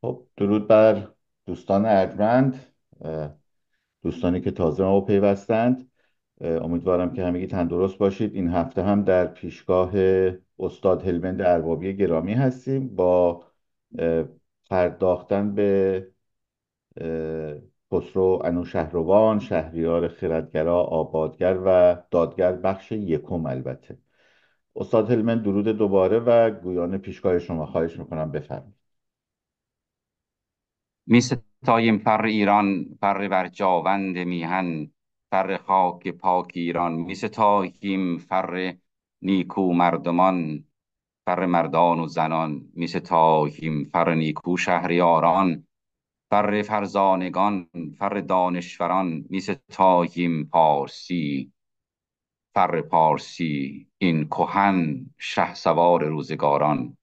خب درود بر دوستان ارجمند دوستانی که تازه ما پیوستند امیدوارم که همگی تندرست باشید این هفته هم در پیشگاه استاد هلمند اربابی گرامی هستیم با پرداختن به خسرو انوشهروان شهریار خردگرا آبادگر و دادگر بخش یکم البته استاد هلمند درود دوباره و گویان پیشگاه شما خواهش میکنم بفرمایید می ستایم فر ایران فر بر جاوند میهن فر خاک پاک ایران می ستاییم فر نیکو مردمان فر مردان و زنان می ستاییم فر نیکو شهریاران فر فرزانگان فر دانشوران می ستاییم پارسی فر پارسی این کهن شهسوار سوار روزگاران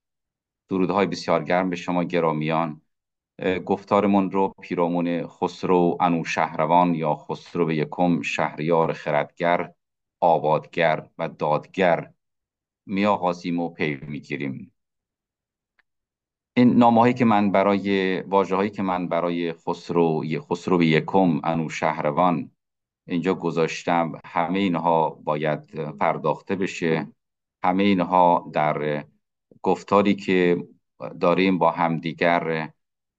درودهای بسیار گرم به شما گرامیان گفتارمون رو پیرامون خسرو انو شهروان یا خسرو یکم شهریار خردگر آبادگر و دادگر آغازیم و پی میگیریم این نامه که من برای واجه هایی که من برای خسرو خسرو یکم انو شهروان اینجا گذاشتم همه اینها باید پرداخته بشه همه اینها در گفتاری که داریم با همدیگر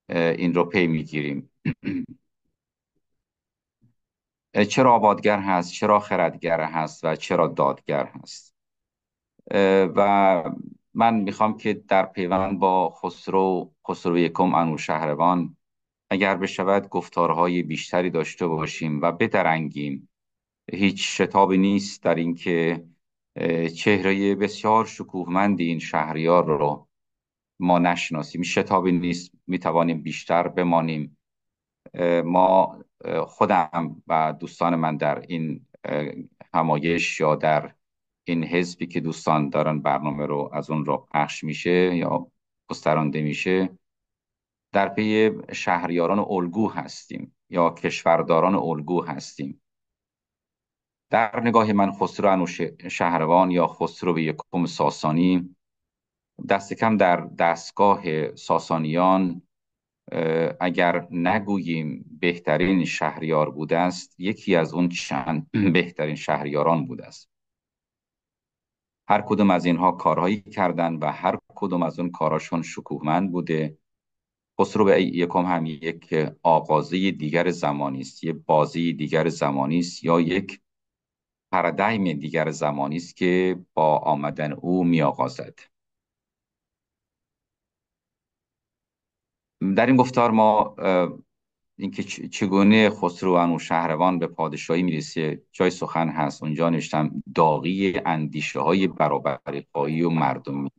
این رو پی میگیریم چرا آبادگر هست چرا خردگر هست و چرا دادگر هست و من میخوام که در پیوند با خسرو خسرو یکم انو شهروان اگر بشود گفتارهای بیشتری داشته باشیم و بدرنگیم هیچ شتابی نیست در اینکه چهره بسیار شکوهمندی این شهریار رو ما نشناسیم شتابی نیست میتوانیم بیشتر بمانیم ما خودم و دوستان من در این همایش یا در این حزبی که دوستان دارن برنامه رو از اون رو پخش میشه یا گسترانده میشه در پی شهریاران الگو هستیم یا کشورداران الگو هستیم در نگاه من خسرو انوش شهروان یا خسرو یکم ساسانی دست کم در دستگاه ساسانیان اگر نگوییم بهترین شهریار بوده است یکی از اون چند بهترین شهریاران بوده است هر کدوم از اینها کارهایی کردن و هر کدوم از اون کاراشون شکوهمند بوده خسرو یکم هم یک آغازه دیگر زمانی است یه بازی دیگر زمانی است یا یک پردایم دیگر زمانی است که با آمدن او می آغازد در این گفتار ما اینکه چگونه خسرو و شهروان به پادشاهی میرسه جای سخن هست اونجا نوشتم داغی اندیشه های برابر و مردمی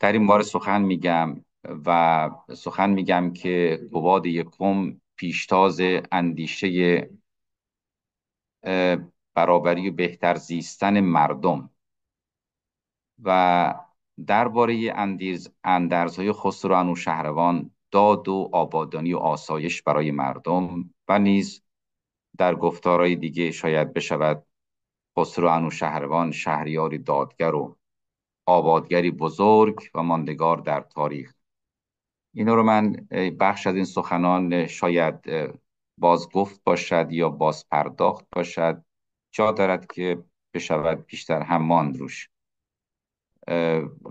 در این بار سخن میگم و سخن میگم که قواد یکم پیشتاز اندیشه برابری و بهتر زیستن مردم و درباره اندیز اندرزهای خسروان و شهروان داد و آبادانی و آسایش برای مردم و نیز در گفتارهای دیگه شاید بشود خسروان و شهروان شهریاری دادگر و آبادگری بزرگ و ماندگار در تاریخ اینو رو من بخش از این سخنان شاید بازگفت باشد یا بازپرداخت باشد جا دارد که بشود بیشتر هم ماند روش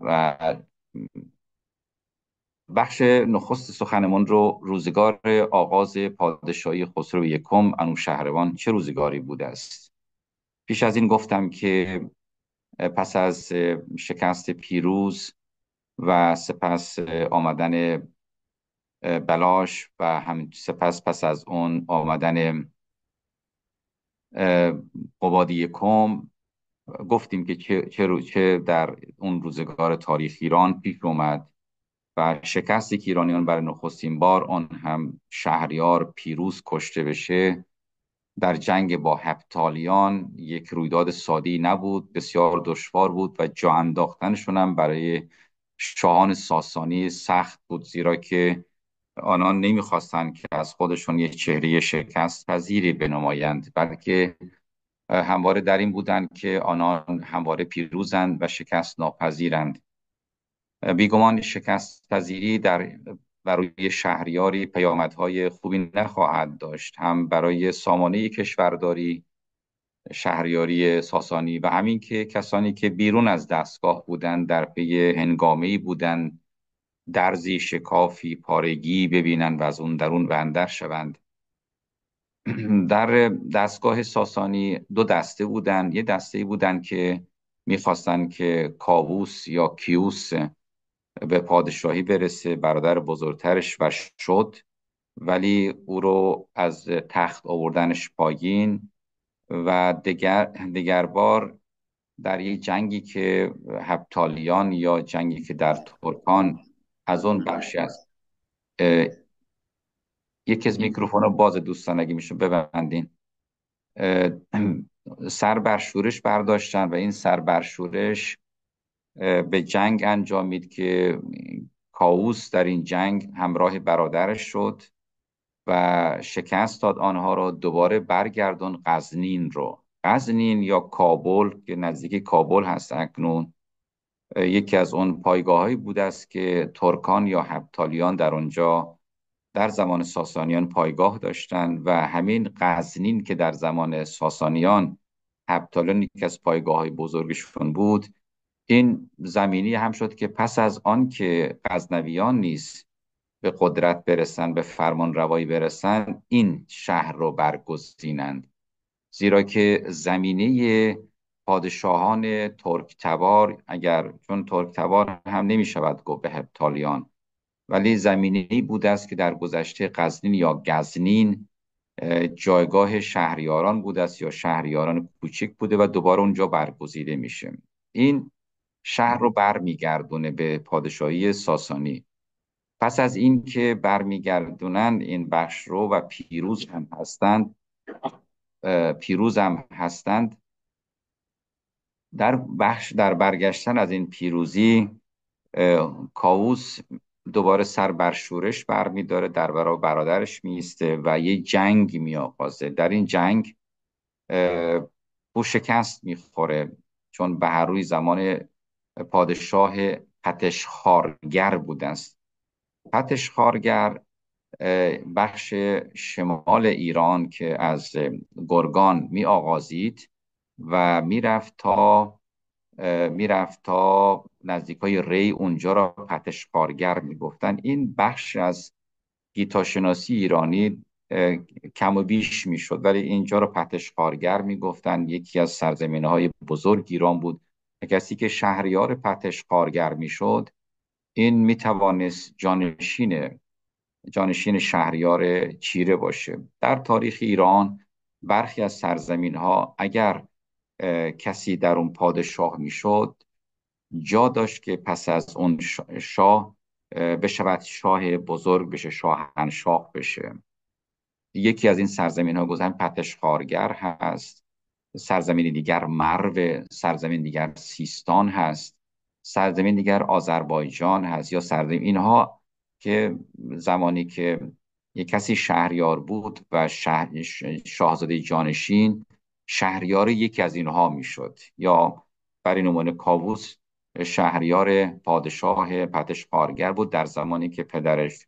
و بخش نخست سخنمون رو روزگار آغاز پادشاهی خسرو یکم انو شهروان چه روزگاری بوده است پیش از این گفتم که پس از شکست پیروز و سپس آمدن بلاش و هم سپس پس از اون آمدن قبادی کم گفتیم که چه, چه در اون روزگار تاریخ ایران پیش اومد و شکستی که ایرانیان برای نخستین بار آن هم شهریار پیروز کشته بشه در جنگ با هپتالیان یک رویداد سادی نبود بسیار دشوار بود و جا انداختنشون هم برای شاهان ساسانی سخت بود زیرا که آنان نمیخواستند که از خودشون یک چهره شکست پذیری بنمایند بلکه همواره در این بودند که آنان همواره پیروزند و شکست ناپذیرند بیگمان شکست پذیری در برای شهریاری پیامدهای خوبی نخواهد داشت هم برای سامانه کشورداری شهریاری ساسانی و همین که کسانی که بیرون از دستگاه بودند در پی هنگامه بودند درزی شکافی پارگی ببینند و از اون درون و اندر شوند در دستگاه ساسانی دو دسته بودن یه دسته بودن که میخواستن که کاووس یا کیوس به پادشاهی برسه برادر بزرگترش و شد ولی او رو از تخت آوردنش پایین و دگر, دگر بار در یک جنگی که هپتالیان یا جنگی که در ترکان از اون بخشی است یکی از میکروفون باز دوستان اگه ببندین سر برداشتن و این سر به جنگ انجامید که کاوس در این جنگ همراه برادرش شد و شکست داد آنها را دوباره برگردان غزنین رو غزنین یا کابل که نزدیک کابل هست اکنون یکی از اون پایگاه هایی بود است که ترکان یا هبتالیان در آنجا در زمان ساسانیان پایگاه داشتند و همین قزنین که در زمان ساسانیان هپتالون یکی از پایگاه های بزرگشون بود این زمینی هم شد که پس از آن که قزنویان نیست به قدرت برسند به فرمان روایی برسند این شهر رو برگزینند زیرا که زمینه پادشاهان ترک تبار اگر چون ترک تبار هم نمی شود گفت به هبتالیان ولی زمینی بوده است که در گذشته قزنین یا گزنین جایگاه شهریاران بوده است یا شهریاران کوچک بوده و دوباره اونجا برگزیده میشه این شهر رو برمیگردونه به پادشاهی ساسانی پس از این اینکه برمیگردونن این بخش رو و پیروز هم هستند پیروز هم هستند در بخش در برگشتن از این پیروزی کاووس دوباره سر بر شورش برمیداره در برابر برادرش میسته و یه جنگ میآغازه در این جنگ او شکست میخوره چون به هر روی زمان پادشاه پتشخارگر بوده است پتشخارگر بخش شمال ایران که از گرگان می آغازید و میرفت تا میرفت تا های ری اونجا را می گفتن این بخش از گیتاشناسی ایرانی کم و بیش شد ولی اینجا را می گفتن یکی از سرزمین های بزرگ ایران بود کسی که شهریار می میشد این میتوانست جانشین جانشین شهریار چیره باشه در تاریخ ایران برخی از سرزمین ها اگر کسی در اون پادشاه میشد جا داشت که پس از اون شاه بشود شاه بزرگ بشه شاهنشاه بشه یکی از این سرزمین ها گذن پتشخارگر هست سرزمین دیگر مرو سرزمین دیگر سیستان هست سرزمین دیگر آذربایجان هست یا سرزمین اینها که زمانی که یک کسی شهریار بود و شهر شاهزاده جانشین شهریار یکی از اینها میشد یا برای نمونه کاووس شهریار پادشاه پتش پارگر بود در زمانی که پدرش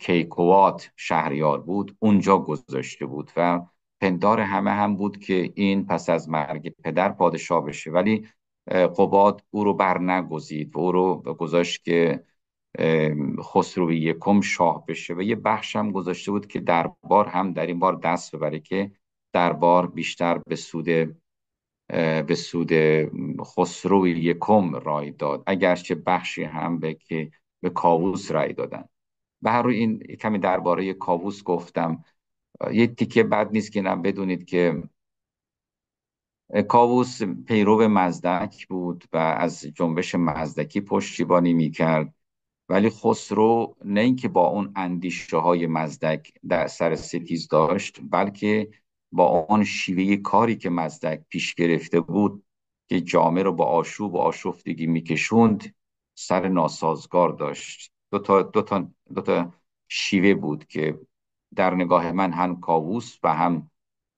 کیکوات شهریار بود اونجا گذاشته بود و پندار همه هم بود که این پس از مرگ پدر پادشاه بشه ولی قباد او رو بر و او رو گذاشت که خسروی یکم شاه بشه و یه بخش هم گذاشته بود که دربار هم در این بار دست ببره که دربار بیشتر به سود به سود خسرو یکم رای داد اگرچه بخشی هم به که به کاووس رای دادن به هر روی این کمی درباره کاووس گفتم یه تیکه بد نیست که اینم بدونید که کاووس پیرو مزدک بود و از جنبش مزدکی پشتیبانی کرد ولی خسرو نه اینکه با اون اندیشه های مزدک در سر ستیز داشت بلکه با آن شیوه کاری که مزدک پیش گرفته بود که جامعه رو با آشوب و آشفتگی میکشوند سر ناسازگار داشت دو تا, دو تا, دو تا شیوه بود که در نگاه من هم کاووس و هم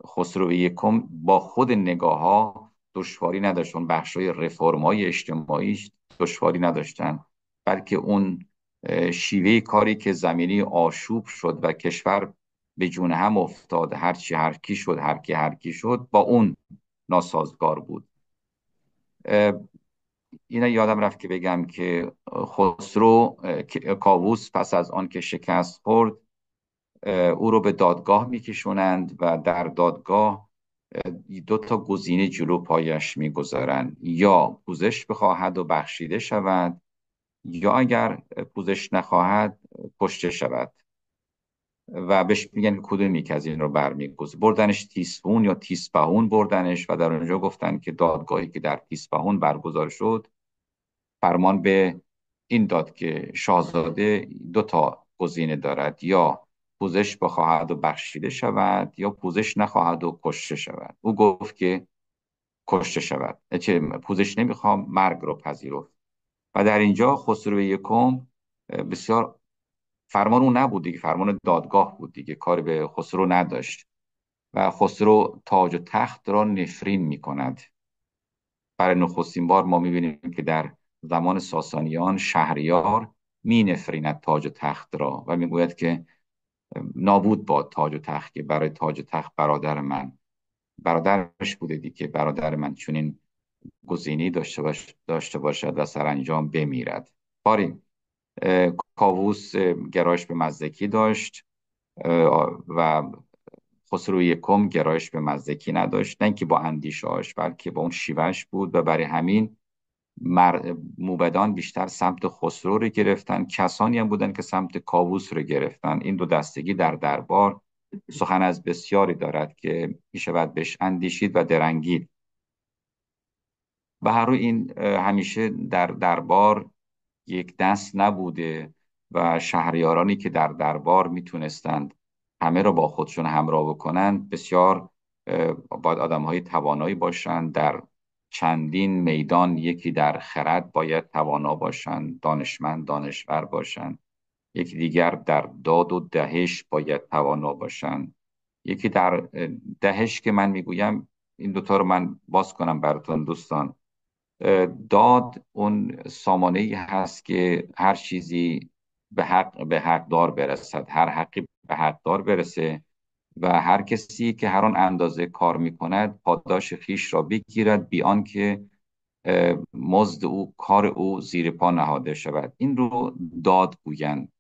خسرو یکم با خود نگاه ها دشواری نداشت اون بخش های رفرم های اجتماعی دشواری نداشتن بلکه اون شیوه کاری که زمینی آشوب شد و کشور به جون هم افتاد هر چی هر کی شد هر کی هر کی شد با اون ناسازگار بود اینا یادم رفت که بگم که خسرو کاووس پس از آن که شکست خورد او رو به دادگاه میکشونند و در دادگاه دو تا گزینه جلو پایش میگذارند یا پوزش بخواهد و بخشیده شود یا اگر پوزش نخواهد کشته شود و بهش میگن کدومی که از این رو برمیگوز بردنش تیسفون یا تیسپهون بردنش و در اونجا گفتن که دادگاهی که در تیسپهون برگزار شد فرمان به این داد که شاهزاده دو تا گزینه دارد یا پوزش بخواهد و بخشیده شود یا پوزش نخواهد و کشته شود او گفت که کشته شود چه پوزش نمیخوام مرگ رو پذیرفت و در اینجا خسرو یکم بسیار فرمان اون نبود دیگه فرمان دادگاه بود دیگه کاری به خسرو نداشت و خسرو تاج و تخت را نفرین می کند برای نخستین بار ما می بینیم که در زمان ساسانیان شهریار می نفریند تاج و تخت را و می گوید که نابود با تاج و تخت که برای تاج و تخت برادر من برادرش بوده دیگه برادر من چونین گزینی داشته, داشته باشد و سرانجام بمیرد باریم کاووس گرایش به مزدکی داشت و خسرو یکم گرایش به مزدکی نداشت نه که با اندیشاش بلکه با اون شیوهش بود و برای همین موبدان بیشتر سمت خسرو رو گرفتن کسانی هم بودن که سمت کاووس رو گرفتن این دو دستگی در دربار سخن از بسیاری دارد که می شود بهش اندیشید و درنگید و هر این همیشه در دربار یک دست نبوده و شهریارانی که در دربار میتونستند همه را با خودشون همراه بکنند بسیار باید آدم های توانایی باشند در چندین میدان یکی در خرد باید توانا باشند دانشمند دانشور باشند یکی دیگر در داد و دهش باید توانا باشند یکی در دهش که من میگویم این دوتا رو من باز کنم براتون دوستان داد اون سامانه ای هست که هر چیزی به حق به حقدار برسد هر حقی به دار برسه و هر کسی که هر آن اندازه کار می کند پاداش خیش را بگیرد بیان که مزد او کار او زیر پا نهاده شود این رو داد گویند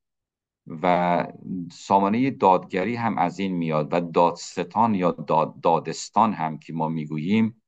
و سامانه دادگری هم از این میاد و دادستان یا داد دادستان هم که ما میگوییم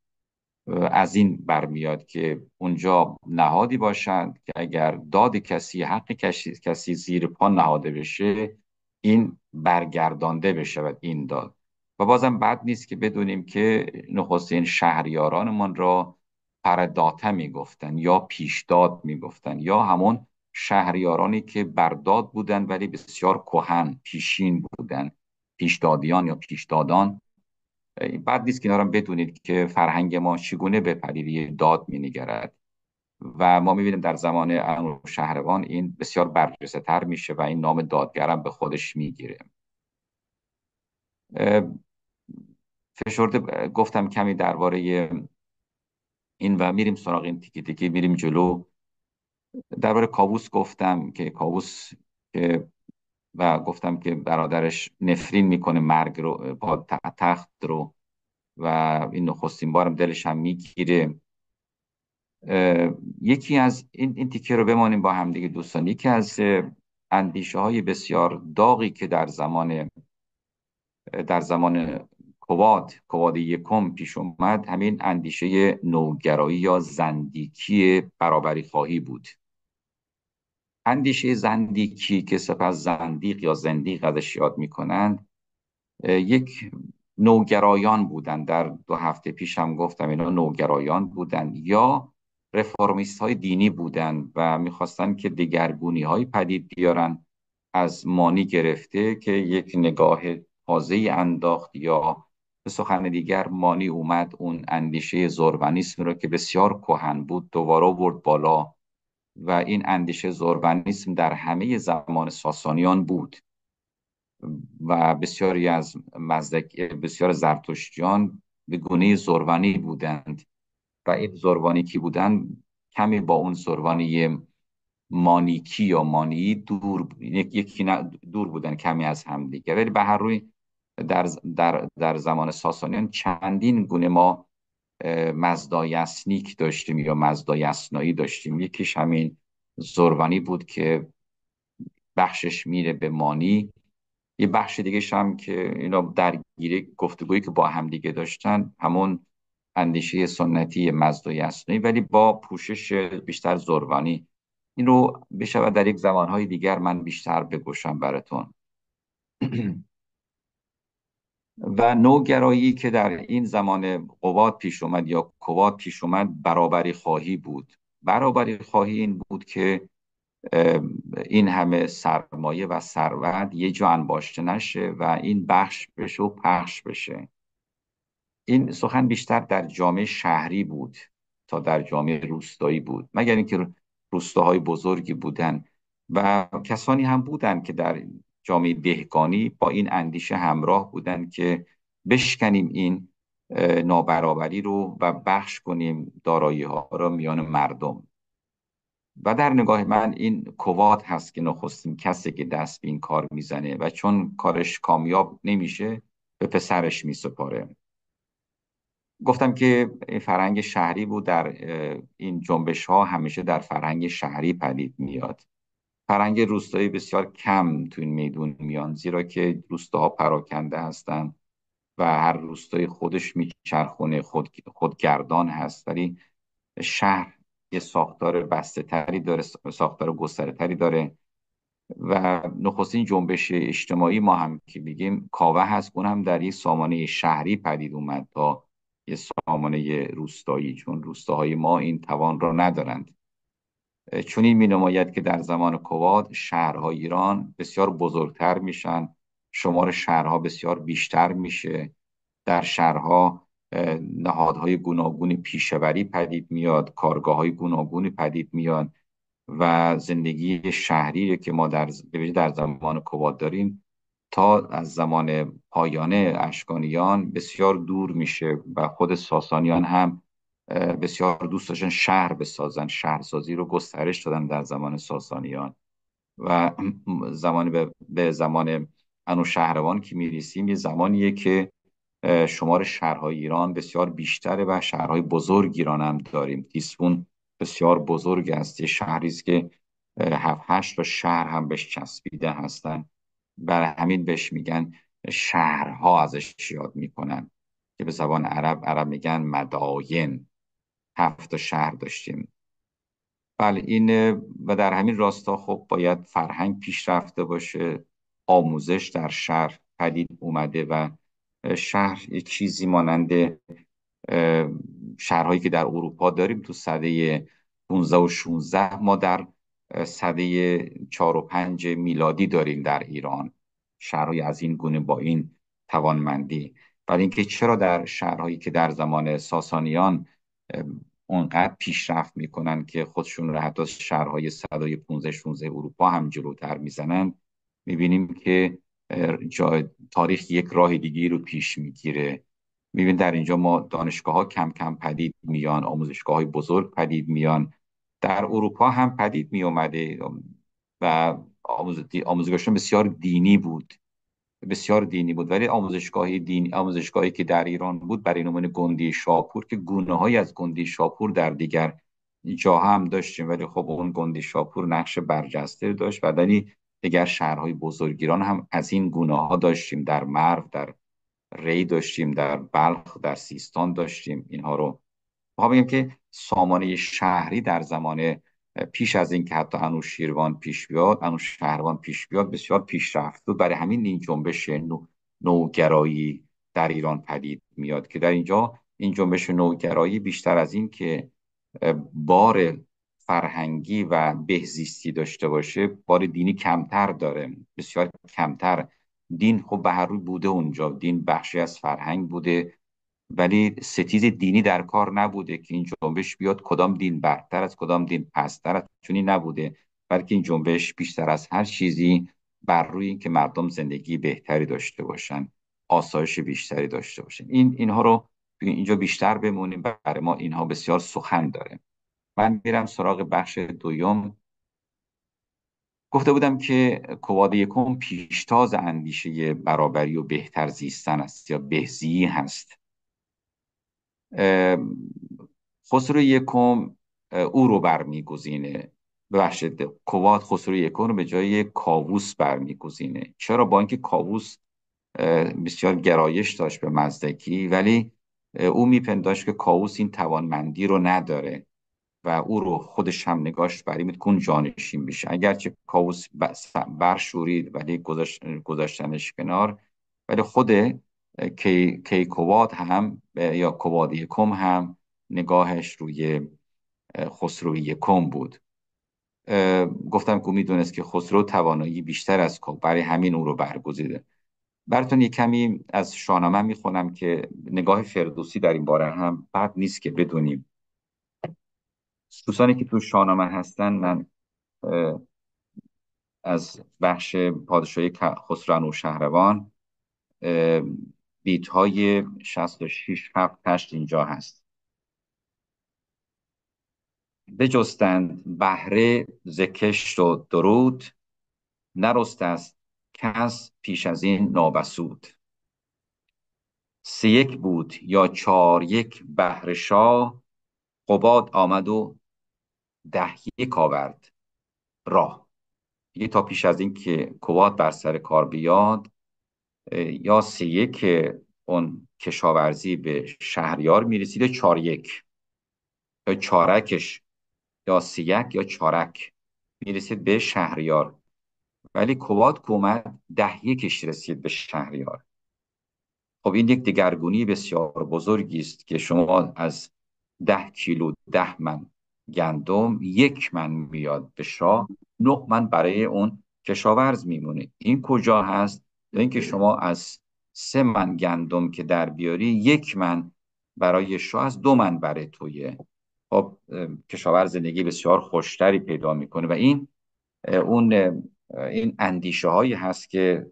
از این برمیاد که اونجا نهادی باشند که اگر داد کسی حق کسی زیر پا نهاده بشه این برگردانده بشود این داد و بازم بد نیست که بدونیم که نخستین شهریارانمان را پرداته میگفتن یا پیشداد میگفتن یا همون شهریارانی که برداد بودن ولی بسیار کهن پیشین بودن پیشدادیان یا پیشدادان بعد نیست که اینا هم بدونید که فرهنگ ما چگونه به پدیده داد نگرد و ما می بینیم در زمان امرو شهروان این بسیار برجسته تر میشه و این نام دادگرم به خودش میگیره فشرده گفتم کمی درباره این و میریم سراغ این تیکی تیکی میریم جلو درباره کابوس گفتم که کابوس که و گفتم که برادرش نفرین میکنه مرگ رو با تخت رو و این نخستین بارم دلش هم میگیره یکی از این, این تیکه رو بمانیم با همدیگه دوستان یکی از اندیشه های بسیار داغی که در زمان در زمان کواد کواد یکم پیش اومد همین اندیشه نوگرایی یا زندیکی برابری خواهی بود اندیشه زندیکی که سپس زندیق یا زندیق ازش یاد میکنند یک نوگرایان بودند در دو هفته پیش هم گفتم اینا نوگرایان بودند یا رفرمیست های دینی بودند و میخواستند که دگرگونی های پدید بیارن از مانی گرفته که یک نگاه تازه انداخت یا به سخن دیگر مانی اومد اون اندیشه زوربنیسم رو که بسیار کهن بود دوباره برد بالا و این اندیشه زوربنیسم در همه زمان ساسانیان بود و بسیاری از مزدک بسیار زرتشتیان به گونه زوربنی بودند و این زروانی کی بودند کمی با اون زوربنی مانیکی یا مانی دور یکی دور بودن کمی از هم دیگه ولی به هر روی در, در, در زمان ساسانیان چندین گونه ما مزدا اسنیک داشتیم یا مزدای اسنایی داشتیم یکیش همین زربانی بود که بخشش میره به مانی یه بخش دیگه هم که اینا درگیری گفتگویی که با همدیگه داشتن همون اندیشه سنتی مزدای اسنایی ولی با پوشش بیشتر زروانی این رو بشود در یک زمانهای دیگر من بیشتر بگوشم براتون و نوگرایی که در این زمان قوات پیش اومد یا قواد پیش اومد برابری خواهی بود برابری خواهی این بود که این همه سرمایه و ثروت یه جا انباشته نشه و این بخش بشه و پخش بشه این سخن بیشتر در جامعه شهری بود تا در جامعه روستایی بود مگر اینکه روستاهای بزرگی بودن و کسانی هم بودند که در جامعه بهگانی با این اندیشه همراه بودن که بشکنیم این نابرابری رو و بخش کنیم دارایی ها را میان مردم و در نگاه من این کوات هست که نخستین کسی که دست به این کار میزنه و چون کارش کامیاب نمیشه به پسرش میسپاره گفتم که فرهنگ شهری بود در این جنبش ها همیشه در فرهنگ شهری پدید میاد فرنگ روستایی بسیار کم تو این میدون میان زیرا که روستاها پراکنده هستند و هر روستای خودش میچرخونه خود خودگردان هست ولی شهر یه ساختار بسته تری داره ساختار گستره تری داره و نخستین جنبش اجتماعی ما هم که بگیم کاوه هست اون در یه سامانه شهری پدید اومد تا یه سامانه روستایی چون روستاهای ما این توان را ندارند چونی می نماید که در زمان کواد شهرهای ایران بسیار بزرگتر میشن شمار شهرها بسیار بیشتر میشه در شهرها نهادهای گوناگون پیشوری پدید میاد کارگاه های گوناگونی پدید میاد و زندگی شهری که ما در در زمان کواد داریم تا از زمان پایانه اشکانیان بسیار دور میشه و خود ساسانیان هم بسیار دوست داشتن شهر بسازن شهرسازی رو گسترش دادن در زمان ساسانیان و زمان به, زمان انو شهروان که میرسیم یه زمانیه که شمار شهرهای ایران بسیار بیشتره و شهرهای بزرگ ایران هم داریم دیسپون بسیار بزرگ است یه شهری که هفت هشت و شهر هم بهش چسبیده هستن برای همین بهش میگن شهرها ازش یاد میکنن که به زبان عرب عرب میگن مداین هفت شهر داشتیم بله این و در همین راستا خب باید فرهنگ پیشرفته باشه آموزش در شهر پدید اومده و شهر یک چیزی مانند شهرهایی که در اروپا داریم تو سده 15 و 16 ما در سده 4 و 5 میلادی داریم در ایران شهرهای از این گونه با این توانمندی برای اینکه چرا در شهرهایی که در زمان ساسانیان اونقدر پیشرفت میکنن که خودشون رو حتی شهرهای صدای 15 16 اروپا هم جلوتر میزنن میبینیم که تاریخ یک راه دیگی رو پیش میگیره میبین در اینجا ما دانشگاه ها کم کم پدید میان آموزشگاه های بزرگ پدید میان در اروپا هم پدید می اومده و آموزگاهشون بسیار دینی بود بسیار دینی بود ولی آموزشگاهی دین آموزشگاهی که در ایران بود برای نمونه گندی شاپور که گونه های از گندی شاپور در دیگر جا هم داشتیم ولی خب اون گندی شاپور نقش برجسته داشت و دیگر شهرهای بزرگ ایران هم از این گونه ها داشتیم در مرو در ری داشتیم در بلخ در سیستان داشتیم اینها رو ما بگیم که سامانه شهری در زمان پیش از اینکه حتی شیروان پیش بیاد شهروان پیش بیاد بسیار پیشرفت و برای همین این جنبش نوگرایی در ایران پدید میاد که در اینجا این جنبش نوگرایی بیشتر از این که بار فرهنگی و بهزیستی داشته باشه بار دینی کمتر داره بسیار کمتر دین خب به هر روی بوده اونجا دین بخشی از فرهنگ بوده ولی ستیز دینی در کار نبوده که این جنبش بیاد کدام دین برتر از کدام دین پستر از چونی نبوده بلکه این جنبش بیشتر از هر چیزی بر روی اینکه مردم زندگی بهتری داشته باشن آسایش بیشتری داشته باشن این اینها رو اینجا بیشتر بمونیم برای ما اینها بسیار سخن داره من میرم سراغ بخش دوم گفته بودم که کواد یکم پیشتاز اندیشه برابری و بهتر زیستن است یا بهزی هست خسرو یکم او رو برمیگزینه ببخشید کواد خسرو یکم رو به جای کاووس برمیگزینه چرا با اینکه کاووس بسیار گرایش داشت به مزدکی ولی او میپنداشت که کاووس این توانمندی رو نداره و او رو خودش هم نگاشت برای میتکون جانشین بشه اگرچه کاووس برشورید ولی گذاشتنش کنار ولی خود کی, کواد هم یا کواد کم هم نگاهش روی خسرو یکم بود گفتم که میدونست که خسرو توانایی بیشتر از کو. برای همین او رو برگزیده براتون یک کمی از شاهنامه میخونم که نگاه فردوسی در این باره هم بد نیست که بدونیم دوستانی که تو شاهنامه هستن من از بخش پادشاهی خسرو و شهروان بیت های 66 7 8 اینجا هست بجستند بهره ز و درود نرست است کس پیش از این نابسود سی یک بود یا چار یک بهر شاه قباد آمد و ده یک آورد راه یه تا پیش از این که قباد بر سر کار بیاد یا سه یک اون کشاورزی به شهریار میرسیده چار یک یا چارکش یا سه یک یا چارک میرسید به شهریار ولی کواد که اومد ده یکش رسید به شهریار خب این یک دگرگونی بسیار بزرگی است که شما از ده کیلو ده من گندم یک من میاد به شاه نه من برای اون کشاورز میمونه این کجا هست یا اینکه شما از سه من گندم که در بیاری یک من برای شو از دو من برای تویه خب کشاورز زندگی بسیار خوشتری پیدا میکنه و این اون این اندیشه هایی هست که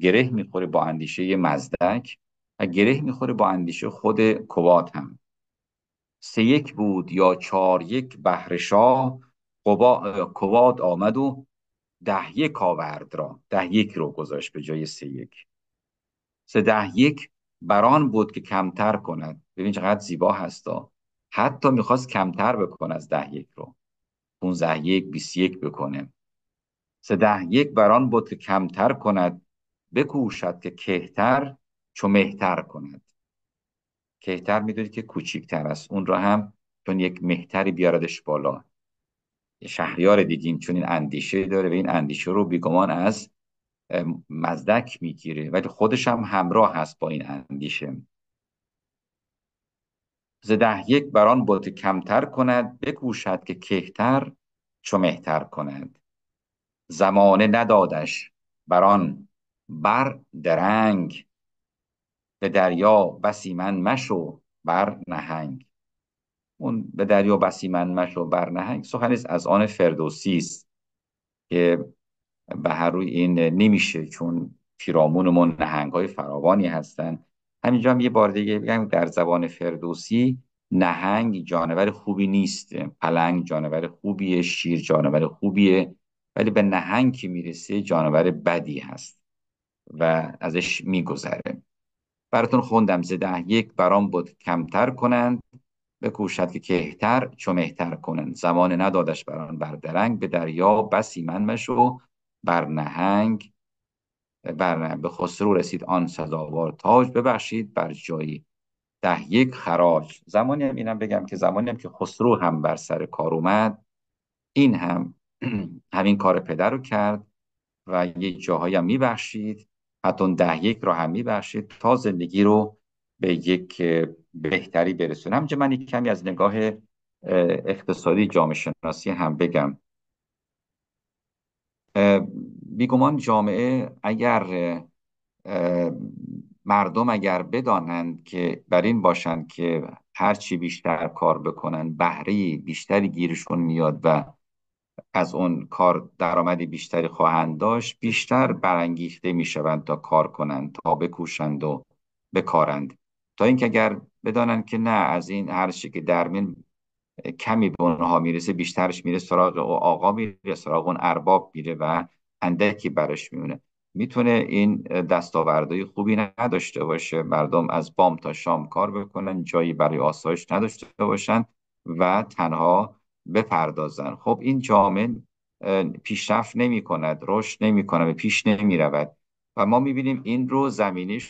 گره میخوره با اندیشه مزدک و گره میخوره با اندیشه خود کوات هم سه یک بود یا چهار یک بهرشاه قبا... کواد آمد و ده یک آورد را ده یک رو گذاشت به جای سه یک سه ده یک بران بود که کمتر کند ببین چقدر زیبا هستا حتی میخواست کمتر بکنه از ده یک رو پونزه یک 21 بکنه سه ده یک بران بود که کمتر کند بکوشد که کهتر چو مهتر کند کهتر میدونید که کوچیکتر است اون را هم چون یک مهتری بیاردش بالا شهریار دیدیم چون این اندیشه داره و این اندیشه رو بیگمان از مزدک میگیره ولی خودش هم همراه هست با این اندیشه ز یک بران بت کمتر کند بکوشد که کهتر چومهتر کند زمانه ندادش بران بر درنگ به دریا بسی مشو بر نهنگ اون به دریا بسی من مشو برنهنگ سخن است از آن فردوسی است که به هر روی این نمیشه چون پیرامونمون نهنگ های فراوانی هستن همینجا هم یه بار دیگه بگم در زبان فردوسی نهنگ جانور خوبی نیست پلنگ جانور خوبیه شیر جانور خوبیه ولی به نهنگ که میرسه جانور بدی هست و ازش میگذره براتون خوندم زده یک برام بود کمتر کنند بکوشد که کهتر چو مهتر کنن زمان ندادش بران بردرنگ به دریا بسی منمش مشو بر نهنگ بر به خسرو رسید آن سزاوار تاج ببخشید بر جایی ده یک خراج زمانی هم اینم بگم که زمانی هم که خسرو هم بر سر کار اومد این هم همین کار پدر رو کرد و یه جاهایی هم میبخشید حتی ده یک رو هم میبخشید تا زندگی رو به یک بهتری برسونه چون من یک کمی از نگاه اقتصادی جامعه شناسی هم بگم بیگمان جامعه اگر مردم اگر بدانند که بر این باشند که هرچی بیشتر کار بکنن بهره بیشتری گیرشون میاد و از اون کار درآمدی بیشتری خواهند داشت بیشتر برانگیخته میشوند تا کار کنند تا بکوشند و بکارند تا اینکه اگر بدانند که نه از این هر چی که در کمی به اونها میرسه بیشترش میره سراغ آقا میره سراغ اون ارباب میره و اندکی براش میونه میتونه این دستاوردهای خوبی نداشته باشه مردم از بام تا شام کار بکنن جایی برای آسایش نداشته باشن و تنها بپردازن خب این جامعه پیشرفت نمی کند رشد نمی کند پیش نمی رود و ما میبینیم این رو زمینی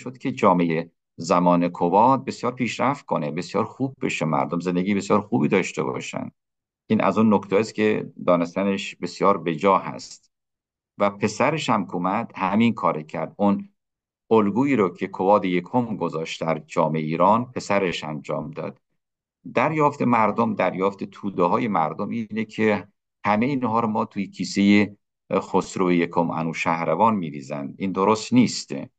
شد که جامعه زمان کوباد بسیار پیشرفت کنه بسیار خوب بشه مردم زندگی بسیار خوبی داشته باشن این از اون نکته است که دانستنش بسیار بجا هست و پسرش هم کومد همین کار کرد اون الگویی رو که کواد یکم گذاشت در جامعه ایران پسرش انجام داد دریافت مردم دریافت توده های مردم اینه که همه اینها رو ما توی کیسه خسرو یکم انو شهروان میریزند این درست نیسته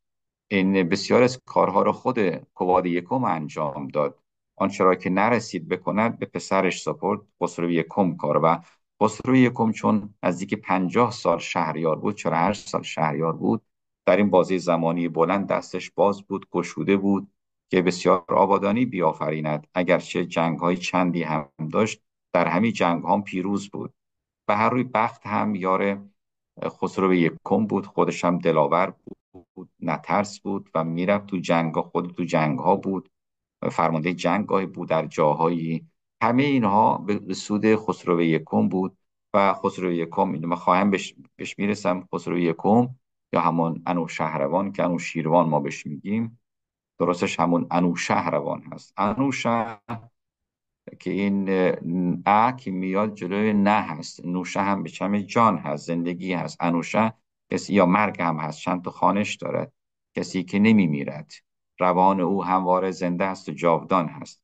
این بسیار از کارها رو خود کواد یکم انجام داد آنچه را که نرسید بکند به پسرش سپرد خسرو یکم کار و خسرو یکم چون نزدیک پنجاه سال شهریار بود چرا هر سال شهریار بود در این بازی زمانی بلند دستش باز بود گشوده بود که بسیار آبادانی بیافریند اگرچه جنگ های چندی هم داشت در همین جنگ هم پیروز بود به هر روی بخت هم یار خسرو یکم بود خودش هم دلاور بود بود نه بود و میرفت تو جنگ خود تو جنگ ها بود فرمانده جنگ بود در جاهایی همه اینها به سود خسرو یکم بود و خسرو یکم اینو من خواهم بهش, میرسم خسرو یکم یا همون انو شهروان که انو شیروان ما بهش میگیم درستش همون انو شهروان هست انو شهر که این ا که میاد جلوی نه هست نوشه هم به چم جان هست زندگی هست انوشه کسی یا مرگ هم هست چند تا خانش دارد کسی که نمی میرد روان او همواره زنده است و جاودان هست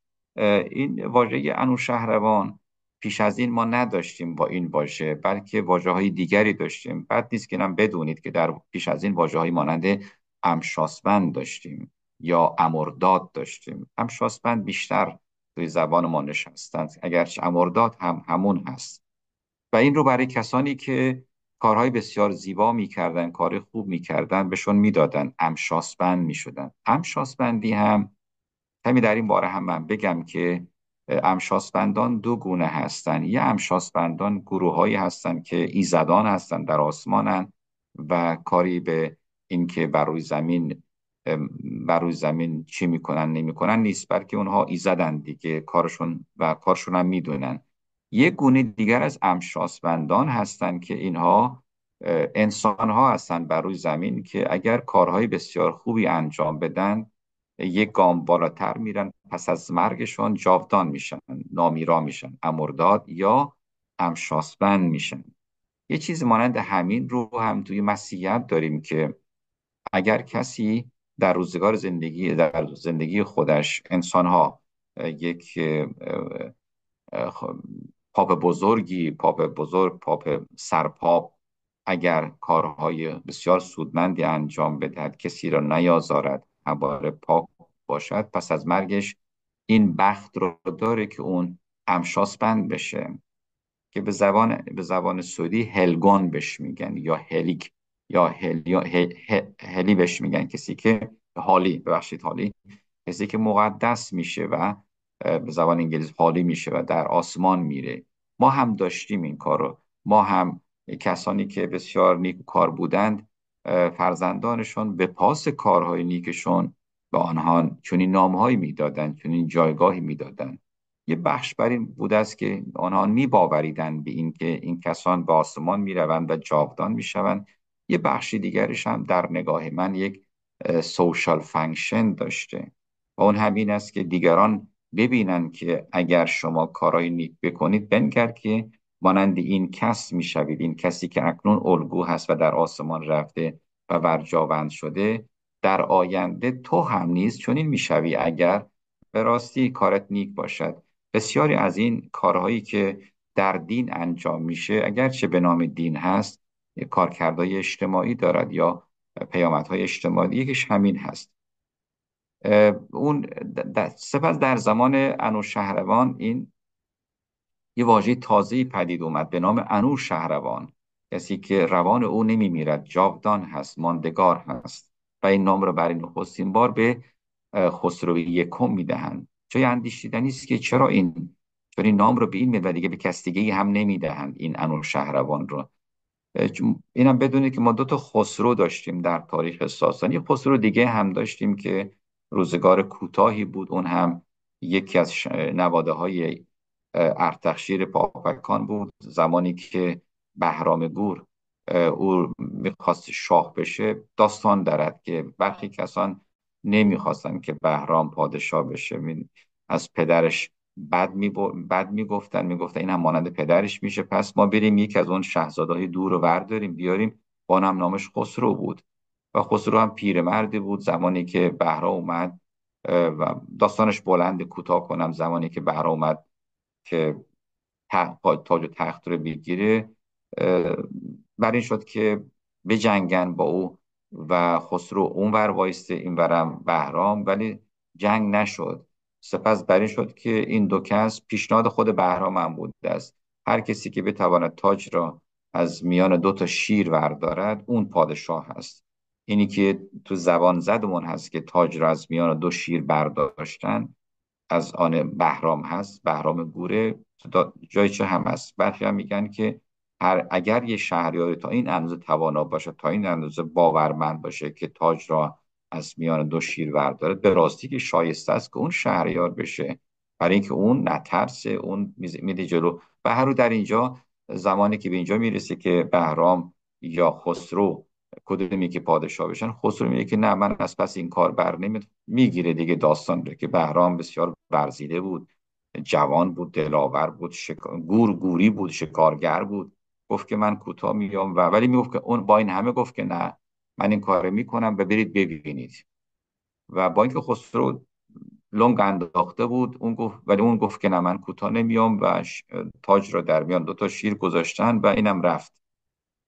این واژه انو شهروان پیش از این ما نداشتیم با این واژه بلکه واجه های دیگری داشتیم بعد نیست که نم بدونید که در پیش از این واژه های مانند امشاسبند داشتیم یا امرداد داشتیم امشاسبند بیشتر توی زبان ما نشستند اگرچه امرداد هم همون هست و این رو برای کسانی که کارهای بسیار زیبا میکردن کار خوب میکردن بهشون میدادن امشاسبند میشدن امشاسبندی هم کمی در این باره هم من بگم که امشاسبندان دو گونه هستند یه امشاسبندان گروههایی هستند که ایزدان هستن در آسمانن و کاری به اینکه بر روی زمین بر روی زمین چی میکنن نمیکنن نیست بلکه اونها ایزدن دیگه کارشون و کارشون هم میدونن یک گونه دیگر از امشاسبندان هستند که اینها انسان ها هستند بر روی زمین که اگر کارهای بسیار خوبی انجام بدن یک گام بالاتر میرن پس از مرگشان جاودان میشن نامیرا میشن امرداد یا امشاسبند میشن یه چیز مانند همین رو هم توی مسیحیت داریم که اگر کسی در روزگار زندگی در زندگی خودش ها یک خب پاپ بزرگی پاپ بزرگ پاپ سرپاپ اگر کارهای بسیار سودمندی انجام بدهد کسی را نیازارد هباره پاک باشد پس از مرگش این بخت رو داره که اون امشاس بند بشه که به زبان به زبان سودی هلگون بهش میگن یا هلیک یا هلی, هلی بهش میگن کسی که حالی ببخشید حالی کسی که مقدس میشه و به زبان انگلیس حالی میشه و در آسمان میره ما هم داشتیم این کار رو ما هم کسانی که بسیار کار بودند فرزندانشون به پاس کارهای نیکشون به آنها چنین نامهایی میدادند چنین جایگاهی میدادند یه بخش بر این بود است که آنها میباوریدند به اینکه این کسان به آسمان میروند و جاودان میشوند یه بخشی دیگرش هم در نگاه من یک سوشال فنکشن داشته و اون همین است که دیگران ببینن که اگر شما کارای نیک بکنید بنگر که مانند این کس میشوید این کسی که اکنون الگو هست و در آسمان رفته و ورجاوند شده در آینده تو هم نیز چنین میشوی اگر به راستی کارت نیک باشد بسیاری از این کارهایی که در دین انجام میشه اگرچه به نام دین هست کارکردهای اجتماعی دارد یا پیامدهای اجتماعی یکیش همین هست اون سپس در زمان انوشهروان این یه واژه تازه پدید اومد به نام انوشهروان کسی که روان او نمی میرد جاودان هست ماندگار هست و این نام را برای نخستین بار به خسرو یکم میدهند جای اندیشیدنی است که چرا این چون این نام رو به این میده و دیگه به کس هم نمیدهند این انور شهروان رو اینم بدونید که ما دو تا خسرو داشتیم در تاریخ ساسانی خسرو دیگه هم داشتیم که روزگار کوتاهی بود اون هم یکی از نواده های ارتخشیر پاپکان بود زمانی که بهرام گور او میخواست شاه بشه داستان دارد که برخی کسان نمیخواستن که بهرام پادشاه بشه از پدرش بد, بد میگفتن میگفتن این هم مانند پدرش میشه پس ما بریم یکی از اون شهزادهای دور رو ورداریم بیاریم با هم نامش خسرو بود و خسرو هم پیرمردی بود زمانی که بهرا اومد و داستانش بلند کوتاه کنم زمانی که بهرا اومد که تاج و تخت رو بگیره بر این شد که به جنگن با او و خسرو اونور وایسته اینورم بهرام ولی جنگ نشد سپس بر این شد که این دو کس پیشنهاد خود بهرام هم بود است هر کسی که بتواند تاج را از میان دو تا شیر وردارد اون پادشاه است اینی که تو زبان زدمون هست که تاج را از میان دو شیر برداشتن از آن بهرام هست بهرام گوره جای چه هم هست برخی هم میگن که هر اگر یه شهریاری تا این اندازه توانا باشه تا این اندازه باورمند باشه که تاج را از میان دو شیر برداره به راستی که شایسته است که اون شهریار بشه برای اینکه اون نترسه اون میده جلو و هر رو در اینجا زمانی که به اینجا میرسه که بهرام یا خسرو کدومی که پادشاه بشن خسرو میگه که نه من از پس این کار بر میگیره دیگه داستان رو که بهرام بسیار برزیده بود جوان بود دلاور بود شکار... گور گوری بود شکارگر بود گفت که من کوتاه میام و ولی میگفت که اون با این همه گفت که نه من این کاره میکنم و برید ببینید و با اینکه خسرو لنگ انداخته بود اون گفت ولی اون گفت که نه من کوتاه نمیام و تاج را در میان دو تا شیر گذاشتن و اینم رفت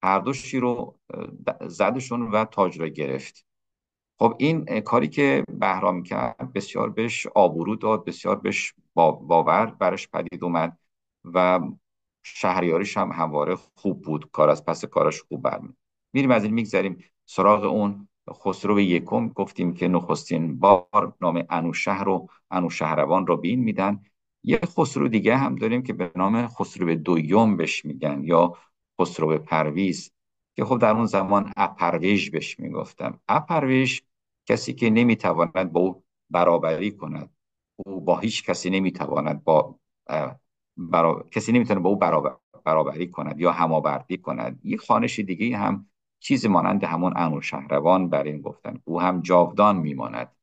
هر دو رو زدشون و تاج را گرفت خب این کاری که بهرام کرد بسیار بهش آبرو داد بسیار بهش باور برش پدید اومد و شهریاریش هم همواره خوب بود کار از پس کارش خوب برمید میریم از این میگذریم سراغ اون خسرو یکم گفتیم که نخستین بار نام انوشهر و انوشهروان رو بین میدن یه خسرو دیگه هم داریم که به نام خسرو دویم بهش میگن یا خسرو پرویز که خب در اون زمان اپرویش بهش میگفتم اپرویش کسی که نمیتواند با او برابری کند او با هیچ کسی نمیتواند با کسی نمیتونه با او برابری کند یا همابردی کند یک خانش دیگه هم چیزی مانند همون انور شهروان بر این گفتن او هم جاودان میماند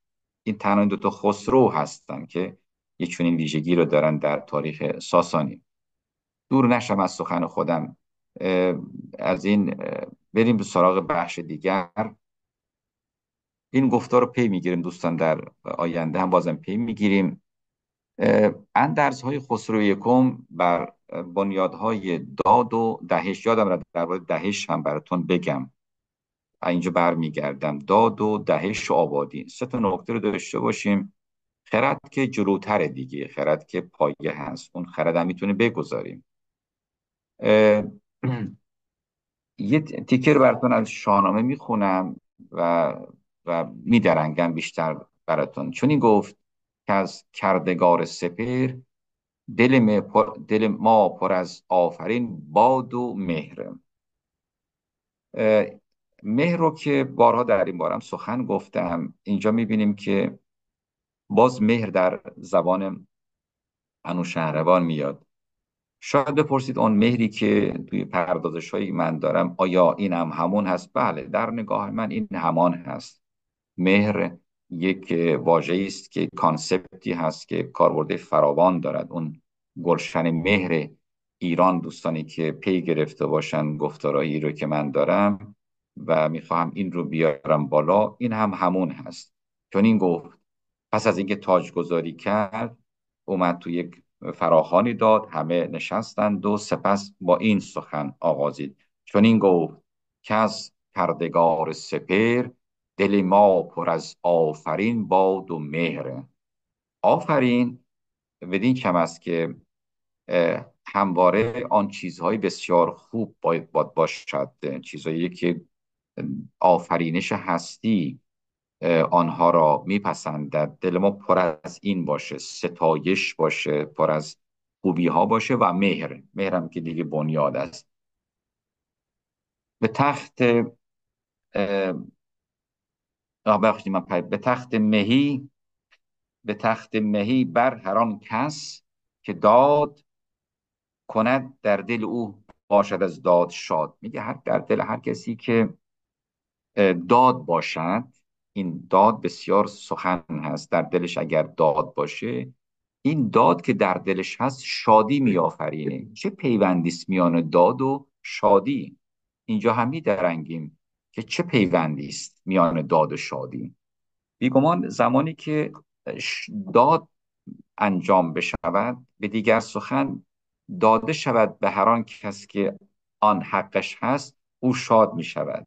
این تنها دو تا خسرو هستند که یه چنین ویژگی رو دارن در تاریخ ساسانی دور نشم از سخن خودم از این بریم به سراغ بخش دیگر این گفتار رو پی میگیریم دوستان در آینده هم بازم پی میگیریم اندرس های خسرو یکم بر بنیادهای داد و دهش یادم را درباره دهش هم براتون بگم اینجا برمیگردم داد و دهش و آبادی سه تا نکته رو داشته باشیم خرد که جلوتر دیگه خرد که پایه هست اون خرد هم میتونه بگذاریم یه تیکر براتون از شاهنامه میخونم و و میدرنگم بیشتر براتون چون این گفت که از کردگار سپر دل, ما پر, ما پر از آفرین باد و مهر مهر رو که بارها در این بارم سخن گفتم اینجا میبینیم که باز مهر در زبان انوشهروان میاد شاید بپرسید آن مهری که توی پردازش هایی من دارم آیا این هم همون هست؟ بله در نگاه من این همان هست مهر یک واژه است که کانسپتی هست که کاربرد فراوان دارد اون گلشن مهر ایران دوستانی که پی گرفته باشن گفتارایی رو که من دارم و میخواهم این رو بیارم بالا این هم همون هست چون این گفت پس از اینکه تاج گذاری کرد اومد تو یک فراخانی داد همه نشستند و سپس با این سخن آغازید چون این گفت که کردگار سپر دل ما پر از آفرین باد و مهره آفرین بدین کم است که همواره آن چیزهای بسیار خوب باید باشد چیزهایی که آفرینش هستی آنها را میپسندد دل ما پر از این باشه ستایش باشه پر از خوبی ها باشه و مهر مهرم که دیگه بنیاد است به تخت آه من به تخت مهی به تخت مهی بر هر آن کس که داد کند در دل او باشد از داد شاد میگه هر در دل هر کسی که داد باشد این داد بسیار سخن هست در دلش اگر داد باشه این داد که در دلش هست شادی میآفرینه چه پیوندیست میان داد و شادی اینجا هم درنگیم که چه پیوندی است میان داد و شادی بیگمان زمانی که داد انجام بشود به دیگر سخن داده شود به هر آن کس که آن حقش هست او شاد می شود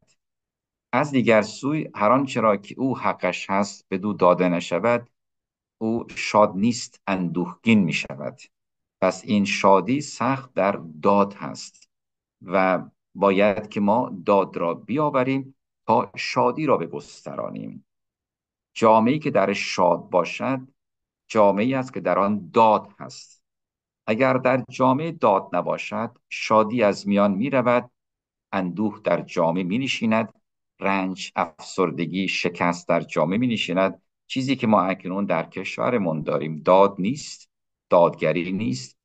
از دیگر سوی هر آنچه را که او حقش هست به دو داده نشود او شاد نیست اندوهگین می شود پس این شادی سخت در داد هست و باید که ما داد را بیاوریم تا شادی را گسترانیم جامعه که در شاد باشد جامعه است که در آن داد هست اگر در جامعه داد نباشد شادی از میان می رود اندوه در جامعه می نشیند رنج افسردگی شکست در جامعه می نشیند چیزی که ما اکنون در کشورمون داریم داد نیست دادگری نیست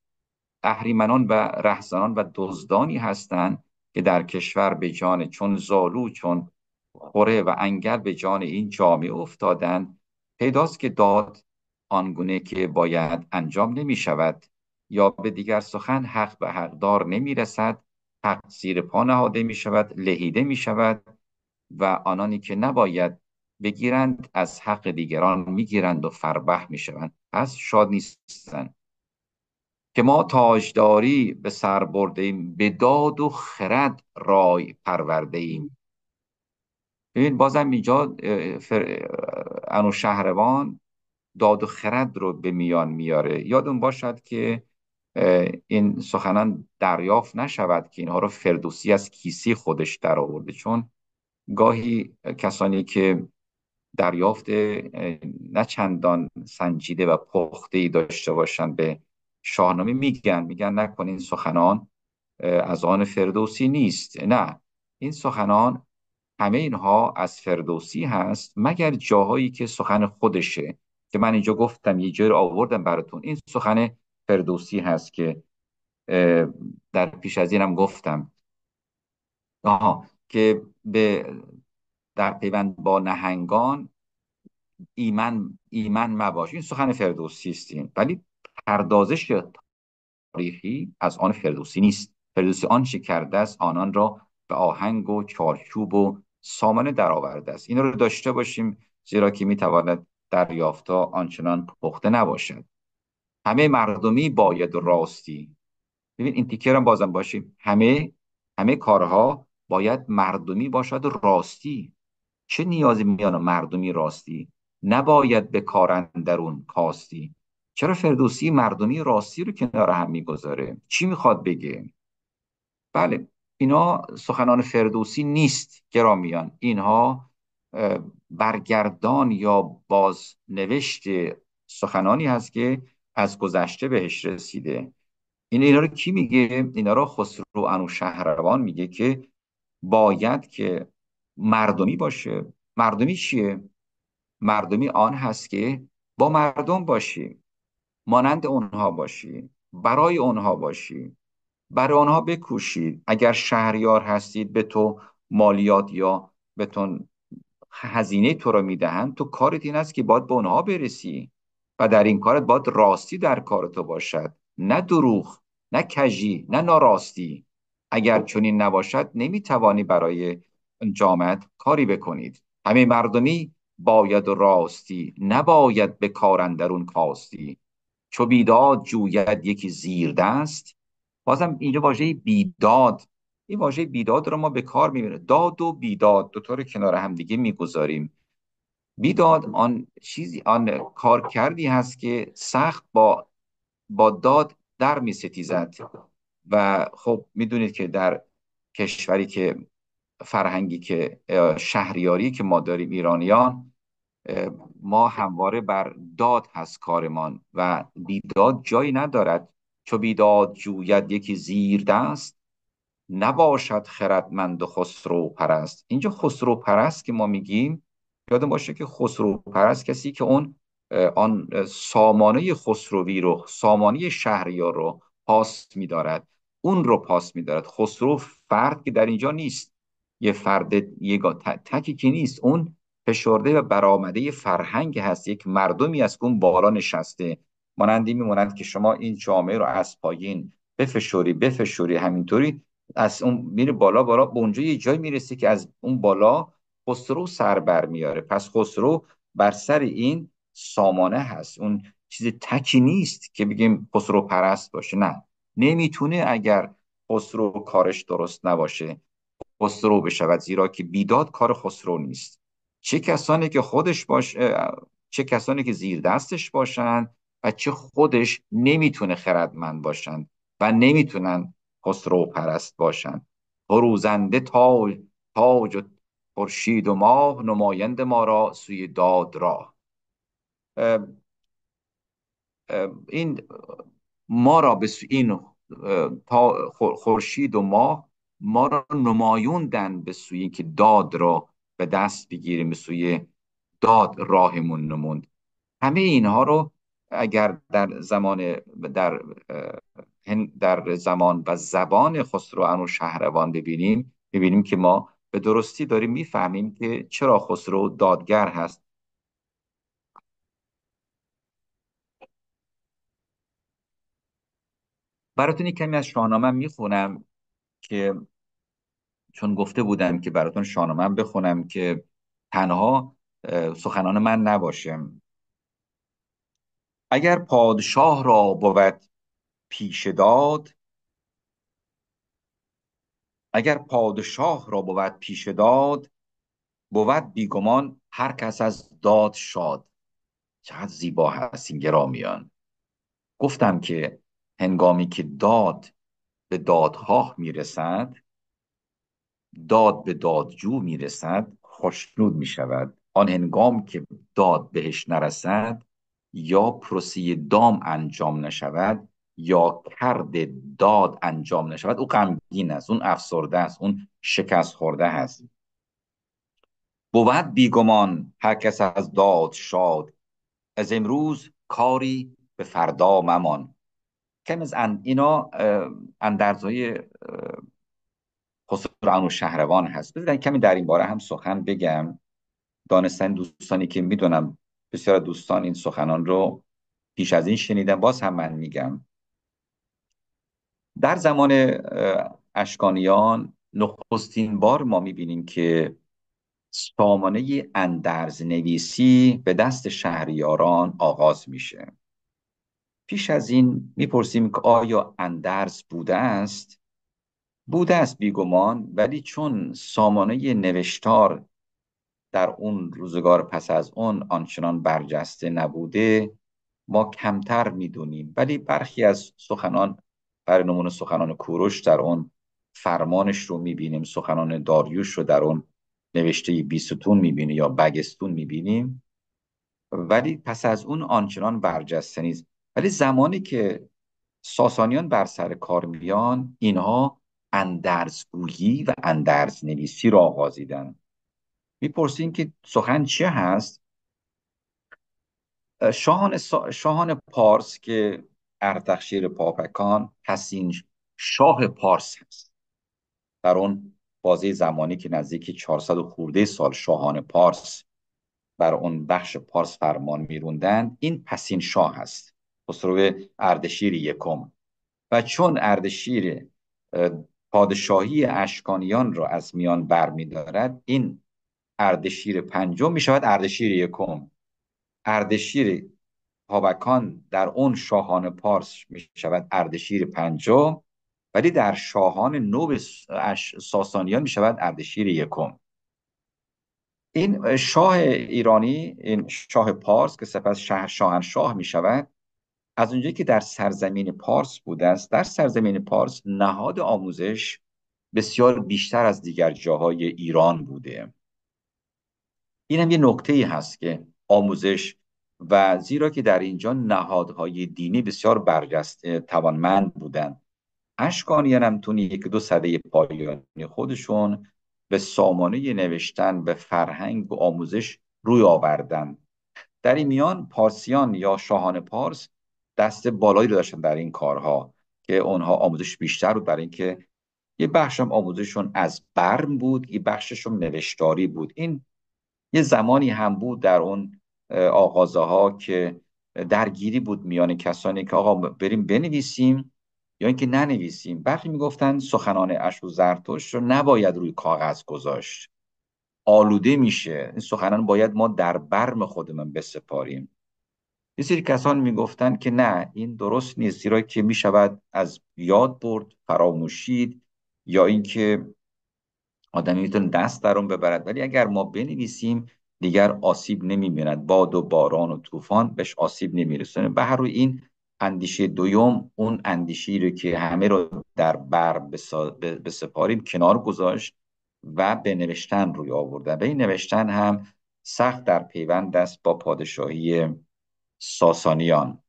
اهریمنان و رهزنان و دزدانی هستند که در کشور به جان چون زالو چون خوره و انگل به جان این جامعه افتادند پیداست که داد آنگونه که باید انجام نمی شود یا به دیگر سخن حق به حقدار نمی رسد حق زیر پا نهاده می شود لهیده می شود و آنانی که نباید بگیرند از حق دیگران میگیرند و فربه میشوند پس شاد نیستند که ما تاجداری به سر برده ایم به داد و خرد رای پرورده ایم ببین بازم اینجا فر... انو شهروان داد و خرد رو به میان میاره یادون باشد که این سخنان دریافت نشود که اینها رو فردوسی از کیسی خودش در آورده چون گاهی کسانی که دریافت نه چندان سنجیده و پخته ای داشته باشند به شاهنامه میگن میگن نکنین سخنان از آن فردوسی نیست نه این سخنان همه اینها از فردوسی هست مگر جاهایی که سخن خودشه که من اینجا گفتم یه جای آوردم براتون این سخن فردوسی هست که در پیش از اینم گفتم آها که به در پیوند با نهنگان ایمن ایمن مباش این سخن فردوسی است ولی پردازش تاریخی از آن فردوسی نیست فردوسی چه کرده است آنان را به آهنگ و چارچوب و سامانه درآورده است این رو داشته باشیم زیرا که میتواند یافتا آنچنان پخته نباشد همه مردمی باید راستی ببین این تیکر هم بازم باشیم همه همه کارها باید مردمی باشد راستی چه نیازی میان مردمی راستی نباید به کارندرون کاستی چرا فردوسی مردمی راستی رو کنار هم میگذاره چی میخواد بگه بله اینا سخنان فردوسی نیست گرامیان اینها برگردان یا باز نوشت سخنانی هست که از گذشته بهش رسیده این اینا رو کی میگه اینا رو خسرو انوشهروان میگه که باید که مردمی باشه مردمی چیه مردمی آن هست که با مردم باشی مانند اونها باشی برای اونها باشی برای آنها بکوشید اگر شهریار هستید به تو مالیات یا به تو هزینه تو را میدهند تو کارت این است که باید به آنها برسی و در این کارت باید راستی در کار تو باشد نه دروغ نه کجی نه ناراستی اگر چنین نباشد نمیتوانی برای جامعت کاری بکنید همه مردمی باید راستی نباید به کار اون کاستی چو بیداد جوید یکی زیر دست بازم اینجا واژه بیداد این واژه بیداد رو ما به کار میبریم داد و بیداد دو طور کنار همدیگه میگذاریم بیداد آن چیزی آن کار کردی هست که سخت با با داد در می و خب میدونید که در کشوری که فرهنگی که شهریاری که ما داریم ایرانیان ما همواره بر داد هست کارمان و بیداد جایی ندارد چو بیداد جوید یکی زیر دست نباشد خردمند و خسرو پرست اینجا خسرو پرست که ما میگیم یادم باشه که خسرو پرست کسی که اون آن سامانه خسروی رو سامانه شهریار رو پاس میدارد اون رو پاس میدارد خسرو فرد که در اینجا نیست یه فرد یه تکی که نیست اون فشرده و برآمده فرهنگ هست یک مردمی از اون بالا نشسته مانندی میمونند که شما این جامعه رو از پایین بفشوری بفشوری همینطوری از اون میره بالا بالا به اونجا یه جای میرسه که از اون بالا خسرو سر بر میاره پس خسرو بر سر این سامانه هست اون چیز تکی نیست که بگیم خسرو پرست باشه نه نمیتونه اگر خسرو کارش درست نباشه خسرو بشود زیرا که بیداد کار خسرو نیست چه کسانی که خودش باشه چه کسانی که زیر دستش باشند و چه خودش نمیتونه خردمند باشند و نمیتونن خسرو پرست باشند روزنده تاج تاج و خورشید و ماه نمایند ما را سوی داد راه این ما را به این تا خورشید و ماه ما را نمایوندن به سوی که داد را به دست بگیریم به سوی داد راهمون نموند همه اینها رو اگر در زمان در در زمان و زبان خسرو انو شهروان ببینیم ببینیم که ما به درستی داریم میفهمیم که چرا خسرو دادگر هست براتون یک کمی از شاهنامه میخونم که چون گفته بودم که براتون شاهنامه بخونم که تنها سخنان من نباشم اگر پادشاه را بود پیش داد اگر پادشاه را بود پیش داد بود بیگمان هر کس از داد شاد چقدر زیبا هست این گرامیان گفتم که هنگامی که داد به دادخواه میرسد داد به دادجو میرسد خوشنود میشود آن هنگام که داد بهش نرسد یا پروسی دام انجام نشود یا کرد داد انجام نشود او غمگین است اون افسرده است اون شکست خورده است بود بیگمان هر کس از داد شاد از امروز کاری به فردا ممان از ان اینا اندرزای خسران و شهروان هست بذارید کمی در این باره هم سخن بگم دانستن دوستانی که میدونم بسیار دوستان این سخنان رو پیش از این شنیدن باز هم من میگم در زمان اشکانیان نخستین بار ما میبینیم که سامانه اندرز نویسی به دست شهریاران آغاز میشه پیش از این میپرسیم که آیا اندرز بوده است بوده است بیگمان ولی چون سامانه نوشتار در اون روزگار پس از اون آنچنان برجسته نبوده ما کمتر میدونیم ولی برخی از سخنان برای نمونه سخنان کوروش در اون فرمانش رو میبینیم سخنان داریوش رو در اون نوشته بیستون میبینیم یا بگستون میبینیم ولی پس از اون آنچنان برجسته نیست ولی زمانی که ساسانیان بر سر کار میان اینها اندرزگویی و اندرز نویسی را آغازیدن میپرسیم که سخن چه هست شاهان, شاهان پارس که اردخشیر پاپکان حسین شاه پارس هست در اون بازی زمانی که نزدیک 400 خورده سال شاهان پارس بر اون بخش پارس فرمان میروندن این پسین شاه هست خسرو اردشیر یکم و چون اردشیر پادشاهی اشکانیان را از میان برمیدارد این اردشیر پنجم می شود اردشیر یکم اردشیر پابکان در اون شاهان پارس می شود اردشیر پنجم ولی در شاهان نو ساسانیان می شود اردشیر یکم این شاه ایرانی این شاه پارس که سپس شاه شاهنشاه می شود از اونجایی که در سرزمین پارس بوده است در سرزمین پارس نهاد آموزش بسیار بیشتر از دیگر جاهای ایران بوده این هم یه نقطه ای هست که آموزش و زیرا که در اینجا نهادهای دینی بسیار برجسته توانمند بودند اشکانیان هم تونی یک دو سده پایانی خودشون به سامانه نوشتن به فرهنگ و آموزش روی آوردن در این میان پارسیان یا شاهان پارس دست بالایی رو داشتن در این کارها که اونها آموزش بیشتر بود برای اینکه یه بخشم آموزششون از برم بود یه بخششون نوشتاری بود این یه زمانی هم بود در اون آغازه ها که درگیری بود میان کسانی که آقا بریم بنویسیم یا اینکه ننویسیم برخی میگفتن سخنان اشو زرتشت رو نباید روی کاغذ گذاشت آلوده میشه این سخنان باید ما در برم خودمون بسپاریم یه سری کسان میگفتند که نه این درست نیست زیرا که شود از یاد برد فراموشید یا اینکه آدمی میتونه دست در ببرد ولی اگر ما بنویسیم دیگر آسیب نمیبیند باد و باران و طوفان بهش آسیب نمیرسونه به هر روی این اندیشه دوم اون اندیشی رو که همه رو در بر بسپاریم کنار گذاشت و به نوشتن روی آوردن و این نوشتن هم سخت در پیوند است با پادشاهی ساسانیان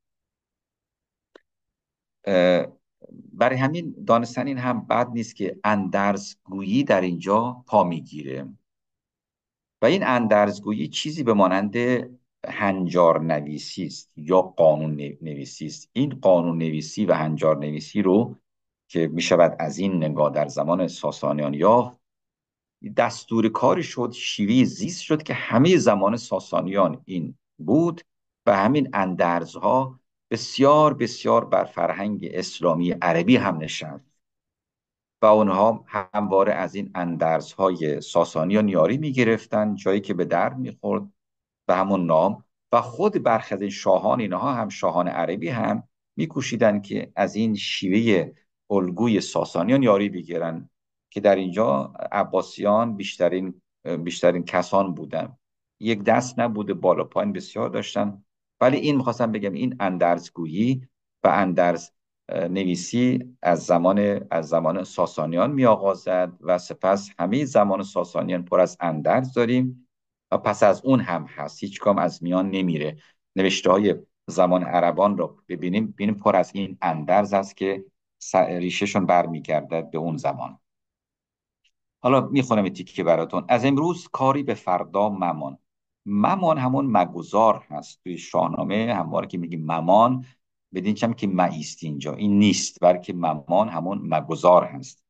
برای همین دانستن این هم بد نیست که اندرزگویی در اینجا پا میگیره و این اندرزگویی چیزی به مانند هنجار نویسی است یا قانون نویسی است این قانون نویسی و هنجار نویسی رو که می شود از این نگاه در زمان ساسانیان یا دستور کاری شد شیوه زیست شد که همه زمان ساسانیان این بود و همین اندرزها بسیار بسیار بر فرهنگ اسلامی عربی هم نشست و اونها همواره از این اندرزهای ساسانی و نیاری میگرفتن جایی که به درد میخورد به همون نام و خود برخی از شاهان اینها هم شاهان عربی هم میکوشیدن که از این شیوه الگوی ساسانیان یاری بگیرن که در اینجا عباسیان بیشترین بیشترین کسان بودن یک دست نبوده بالا پایین بسیار داشتن ولی این میخواستم بگم این اندرزگویی و اندرز نویسی از زمان از زمان ساسانیان می آغازد و سپس همه زمان ساسانیان پر از اندرز داریم و پس از اون هم هست هیچ کام از میان نمیره نوشته های زمان عربان رو ببینیم ببینیم پر از این اندرز است که ریشهشون برمیگردد به اون زمان حالا میخونم تیکه براتون از امروز کاری به فردا ممان ممان همون مگذار هست توی شاهنامه همواره که میگیم ممان بدین چم که معیست اینجا این نیست بلکه ممان همون مگذار هست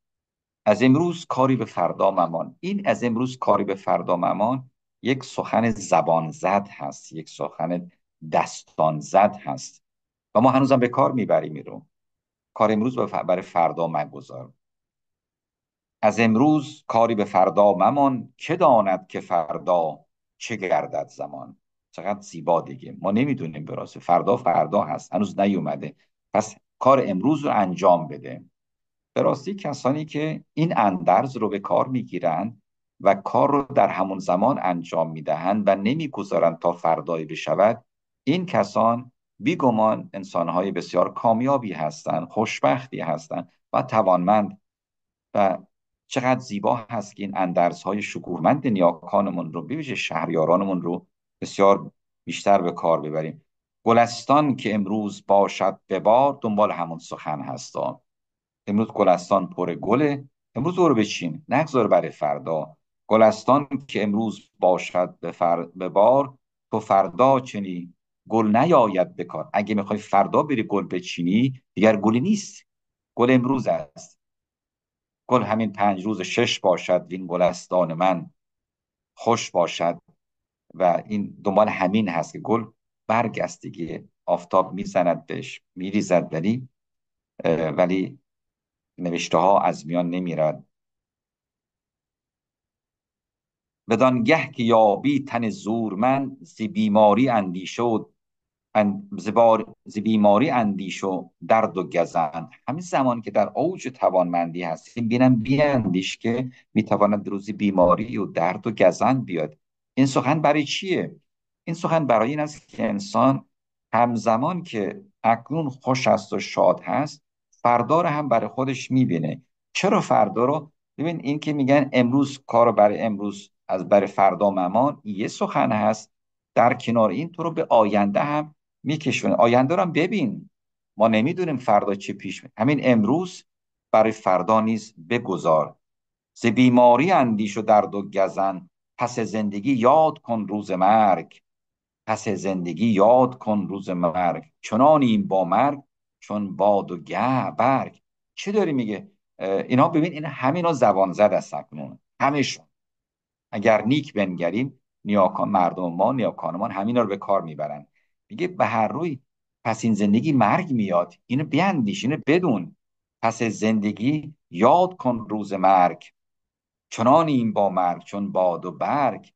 از امروز کاری به فردا ممان این از امروز کاری به فردا ممان یک سخن زبان زد هست یک سخن دستان زد هست و ما هنوزم به کار میبریم رو کار امروز برای فردا مگذار از امروز کاری به فردا ممان که داند که فردا چه گردد زمان چقدر زیبا دیگه ما نمیدونیم براسه فردا فردا هست هنوز نیومده پس کار امروز رو انجام بده به راستی کسانی که این اندرز رو به کار میگیرند و کار رو در همون زمان انجام میدهند و نمیگذارند تا فردایی بشود این کسان بیگمان انسانهای بسیار کامیابی هستند خوشبختی هستند و توانمند و چقدر زیبا هست که این اندرس های شکوهمند نیاکانمون رو بویژه شهریارانمون رو بسیار بیشتر به کار ببریم گلستان که امروز باشد به بار دنبال همون سخن هستان امروز گلستان پر گله امروز رو بچین نگذار برای فردا گلستان که امروز باشد به, به بار تو فردا چنی گل نیاید به اگه میخوای فردا بری گل بچینی دیگر گلی نیست گل امروز است گل همین پنج روز شش باشد وین گلستان من خوش باشد و این دنبال همین هست که گل برگ است دیگه آفتاب میزند بهش میریزد ولی ولی نوشته ها از میان نمیرد بدانگه که یابی تن من زی بیماری اندیشه و ز بیماری اندیش و درد و گزند همین زمانی که در اوج توانمندی هستیم بینم اندیش که میتواند روزی بیماری و درد و گزند بیاد این سخن برای چیه این سخن برای این است که انسان همزمان که اکنون خوش است و شاد هست فردا رو هم برای خودش میبینه چرا فردا رو ببین این که میگن امروز کار برای امروز از برای فردا ممان یه سخن هست در کنار این تو رو به آینده هم میکشونه آینده رو هم ببین ما نمیدونیم فردا چه پیش می همین امروز برای فردا نیز بگذار ز بیماری اندیش و درد و گزن پس زندگی یاد کن روز مرگ پس زندگی یاد کن روز مرگ این با مرگ چون باد و گه برگ چه داری میگه اینا ببین این همینا زبان زد از اکنون همشون اگر نیک بنگریم نیاکان مردم ما نیاکانمان همینا رو به کار میبرن میگه به هر روی پس این زندگی مرگ میاد اینو بیاندیش اینو بدون پس زندگی یاد کن روز مرگ چنان این با مرگ چون باد و برگ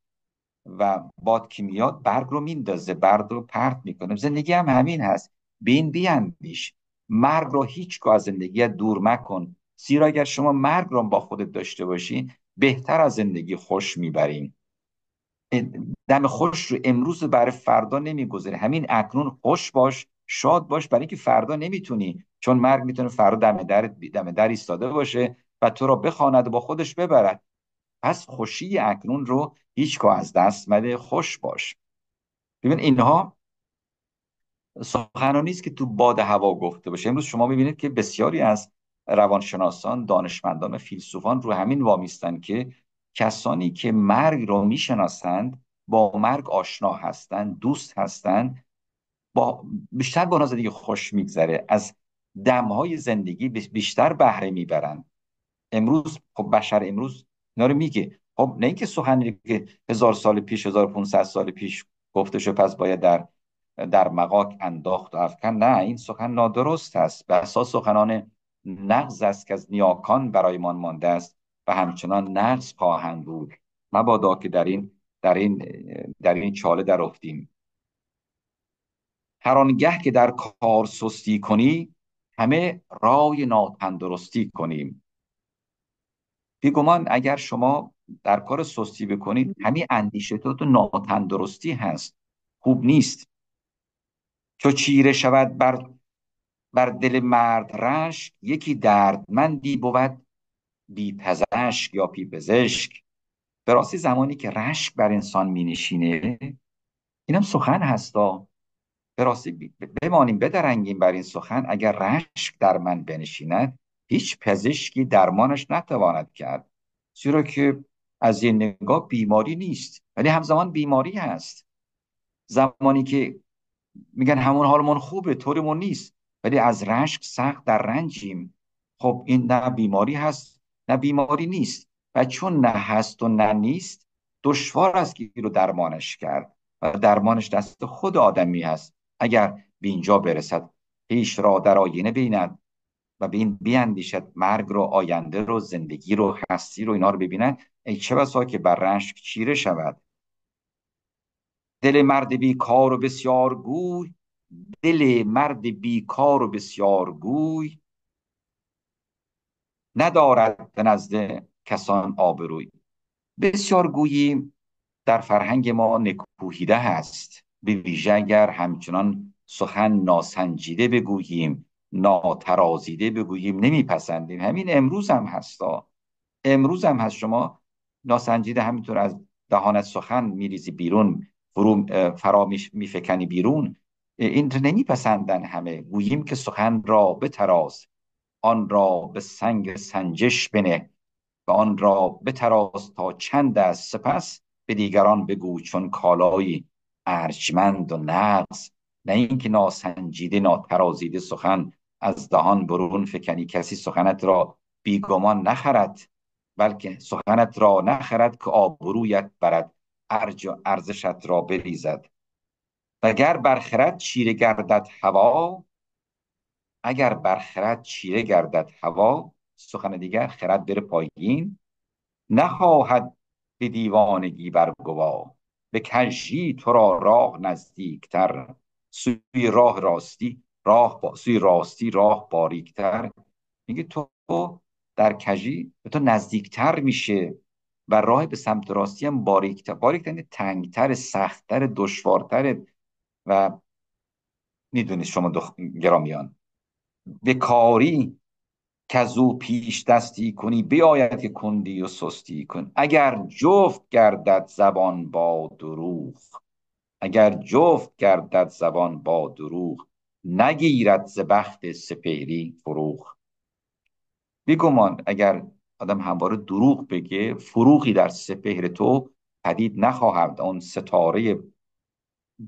و باد که میاد برگ رو میندازه برد رو پرت میکنه زندگی هم همین هست بین بیاندیش مرگ رو هیچگاه از زندگی دور مکن زیرا اگر شما مرگ رو با خودت داشته باشین بهتر از زندگی خوش میبریم دم خوش رو امروز برای فردا نمیگذره همین اکنون خوش باش شاد باش برای اینکه فردا نمیتونی چون مرگ میتونه فردا دم در دم در ایستاده باشه و تو را بخواند و با خودش ببرد پس خوشی اکنون رو هیچگاه از دست مده خوش باش ببین اینها سخنانی است که تو باد هوا گفته باشه امروز شما میبینید که بسیاری از روانشناسان دانشمندان و فیلسوفان رو همین وامیستن که کسانی که مرگ رو میشناسند با مرگ آشنا هستند دوست هستند با بیشتر با آنها زندگی خوش میگذره از دمهای زندگی بیشتر بهره میبرن امروز خب بشر امروز اینا رو میگه خب نه اینکه سخنی که هزار سال پیش 1500 سال پیش گفته شد پس باید در در مقاک انداخت و افکن نه این سخن نادرست است به اساس سخنان نقض است که از نیاکان برایمان مانده است و همچنان نقض خواهند بود مبادا که در این در این در این چاله در افتیم هر آنگه که در کار سستی کنی همه رای ناتندرستی کنیم بیگمان اگر شما در کار سستی بکنید همین اندیشه تو ناتندرستی هست خوب نیست چو چیره شود بر بر دل مرد رشک یکی دردمندی بود بی پزشک یا پی به راستی زمانی که رشک بر انسان مینشینه اینم سخن هستا به راستی بمانیم بدرنگیم بر این سخن اگر رشک در من بنشیند هیچ پزشکی درمانش نتواند کرد زیرا که از این نگاه بیماری نیست ولی همزمان بیماری هست زمانی که میگن همون حالمون خوبه طورمون نیست ولی از رشک سخت در رنجیم خب این نه بیماری هست نه بیماری نیست و چون نه هست و نه نیست دشوار است که رو درمانش کرد و درمانش دست خود آدمی هست اگر به اینجا برسد پیش را در آینه بیند و به این بیاندیشد مرگ رو آینده رو زندگی رو هستی رو اینا رو ببیند ای چه بسا که بر رشک چیره شود دل مرد بیکار و بسیار گوی دل مرد بیکار و بسیار گوی ندارد به نزد کسان آبروی بسیار گویی در فرهنگ ما نکوهیده هست به ویژه اگر همچنان سخن ناسنجیده بگوییم ناترازیده بگوییم نمیپسندیم همین امروز هم هستا امروز هم هست شما ناسنجیده همینطور از دهانت سخن میریزی بیرون فرا میفکنی بیرون این رو نمیپسندن همه گوییم که سخن را به تراز آن را به سنگ سنجش بنه و آن را بتراز تا چند دست سپس به دیگران بگو چون کالایی ارجمند و نقص نه اینکه ناسنجیده ناترازیده سخن از دهان برون فکنی کسی سخنت را بیگمان نخرد بلکه سخنت را نخرد که آبرویت برد ارج و ارزشت را بریزد اگر برخرد چیره گردد هوا اگر برخرد چیره گردد هوا سخن دیگر خرد بره پایین نخواهد به دیوانگی برگوا به کجی تو را راه نزدیکتر سوی راه راستی راه با... سوی راستی راه باریکتر میگه تو در کجی به تو نزدیکتر میشه و راه به سمت راستی هم باریکتر باریکتر یعنی تنگتر سختتر دشوارتر و میدونید شما دخ... گرامیان به کاری کز او پیش دستی کنی بیاید که کندی و سستی کن اگر جفت گردد زبان با دروغ اگر جفت گردد زبان با دروغ نگیرد ز بخت سپهری فروغ بیگمان اگر آدم همواره دروغ بگه فروغی در سپهر تو پدید نخواهد آن ستاره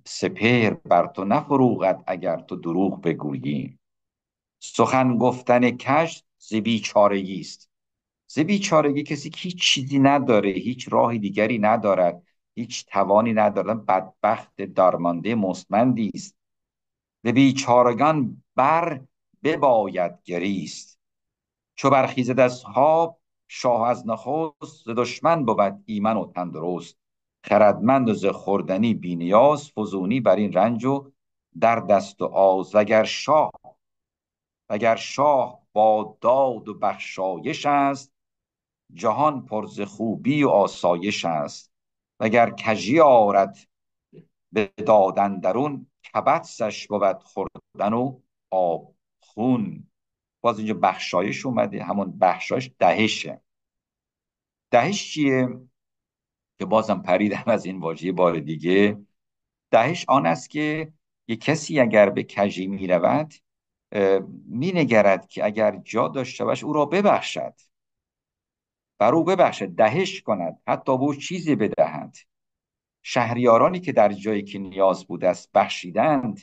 سپهر بر تو نفروغد اگر تو دروغ بگویی سخن گفتن کش ز است ز بیچارگی کسی که هیچ چیزی نداره هیچ راه دیگری ندارد هیچ توانی ندارد بدبخت درمانده مستمندی است به بیچارگان بر بباید گریست چو برخیز از خواب شاه از نخست ز دشمن بود ایمن و تندرست خردمند و ز خوردنی بینیاز فزونی بر این رنج و در دست و آز وگر شاه وگر شاه با داد و بخشایش است جهان پر ز خوبی و آسایش است وگر کجی آرد به دادن درون کبتسش بود خوردن و آب خون باز اینجا بخشایش اومده همون بخشایش دهشه دهش چیه که بازم پریدم از این واژه بار دیگه دهش آن است که یک کسی اگر به کجی میرود نگرد که اگر جا داشته باش او را ببخشد بر او ببخشد دهش کند حتی به او چیزی بدهند شهریارانی که در جایی که نیاز بوده است بخشیدند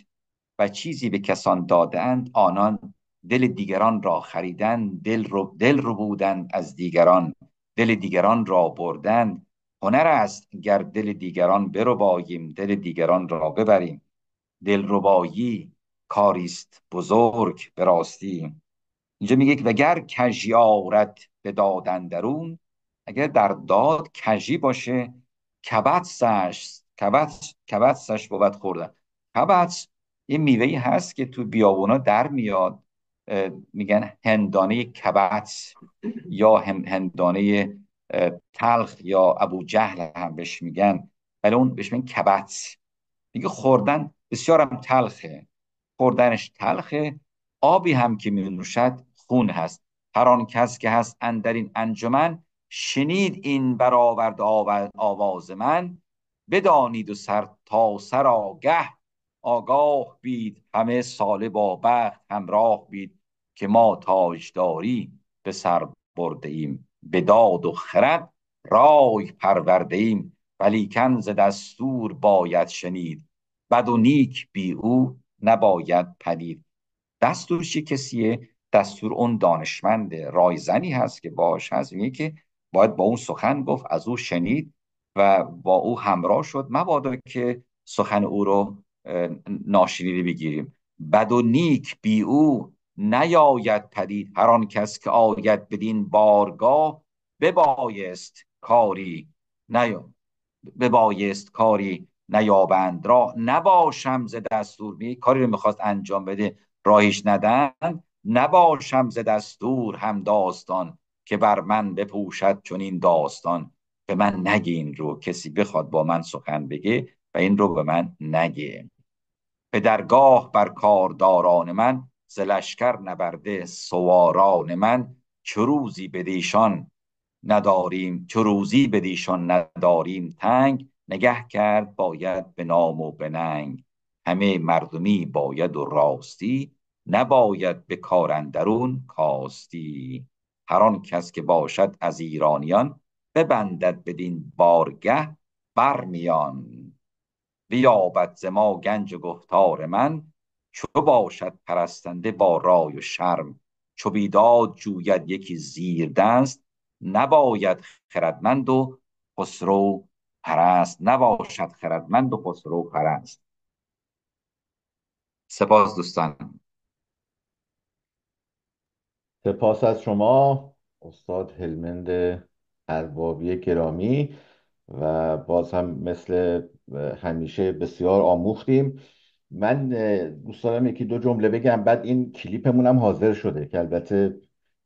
و چیزی به کسان دادند آنان دل دیگران را خریدند دل رو, دل رو بودند از دیگران دل دیگران را بردند هنر است گر دل دیگران باییم دل دیگران را ببریم دلربایی کاریست بزرگ به راستی اینجا میگه که وگر آورد به دادن درون اگر در داد کژی باشه سش کبت سش بود خوردن کبت یه میوه هست که تو بیابونا در میاد میگن هندانه کبت یا هندانه تلخ یا ابو جهل هم بهش میگن ولی اون بهش میگن کبت میگه خوردن بسیارم تلخه خوردنش تلخه آبی هم که می نوشد خون هست هر آن کس که هست اندر این انجمن شنید این برآورد آواز من بدانید و سر تا سر آگه آگاه بید همه سال با بخت همراه بید که ما تاجداری به سر برده ایم به داد و خرد رای پرورده ایم ولی کنز دستور باید شنید بد و نیک بی او نباید پدید چه کسیه دستور اون دانشمند رایزنی هست که باش هست میگه که باید با اون سخن گفت از او شنید و با او همراه شد مبادا که سخن او رو ناشنیده بگیریم بد و نیک بی او نیاید پدید هر آن کس که آید بدین بارگاه ببایست کاری نیا ببایست کاری نیابند را نباشم ز دستور می کاری رو میخواست انجام بده راهش ندن نباشم ز دستور هم داستان که بر من بپوشد چون این داستان به من نگه این رو کسی بخواد با من سخن بگه و این رو به من نگه به درگاه بر کارداران من ز لشکر نبرده سواران من چه روزی بدیشان نداریم چه روزی بدیشان نداریم تنگ نگه کرد باید به نام و به ننگ همه مردمی باید و راستی نباید به کارندرون کاستی هر آن کس که باشد از ایرانیان ببندد بدین بارگه برمیان بیابد ز ما گنج و گفتار من چو باشد پرستنده با رای و شرم چو بیداد جوید یکی زیر دست نباید خردمند و خسرو پرست نباشد خردمند و خسرو پرست سپاس دوستان سپاس از شما استاد هلمند اربابی گرامی و باز هم مثل همیشه بسیار آموختیم من دوست دارم یکی دو جمله بگم بعد این کلیپمون هم حاضر شده که البته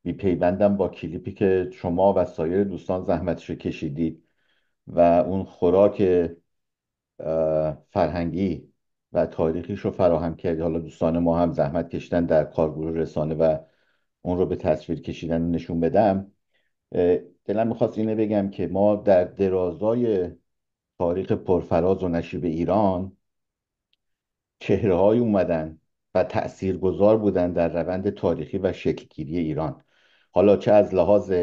بی پیوندم با کلیپی که شما و سایر دوستان زحمتش کشیدید و اون خوراک فرهنگی و تاریخیش رو فراهم کردی حالا دوستان ما هم زحمت کشیدن در کارگروه رسانه و اون رو به تصویر کشیدن نشون بدم دلم میخواست اینه بگم که ما در درازای تاریخ پرفراز و نشیب ایران چهره های اومدن و تأثیر گذار بودن در روند تاریخی و شکلگیری ایران حالا چه از لحاظ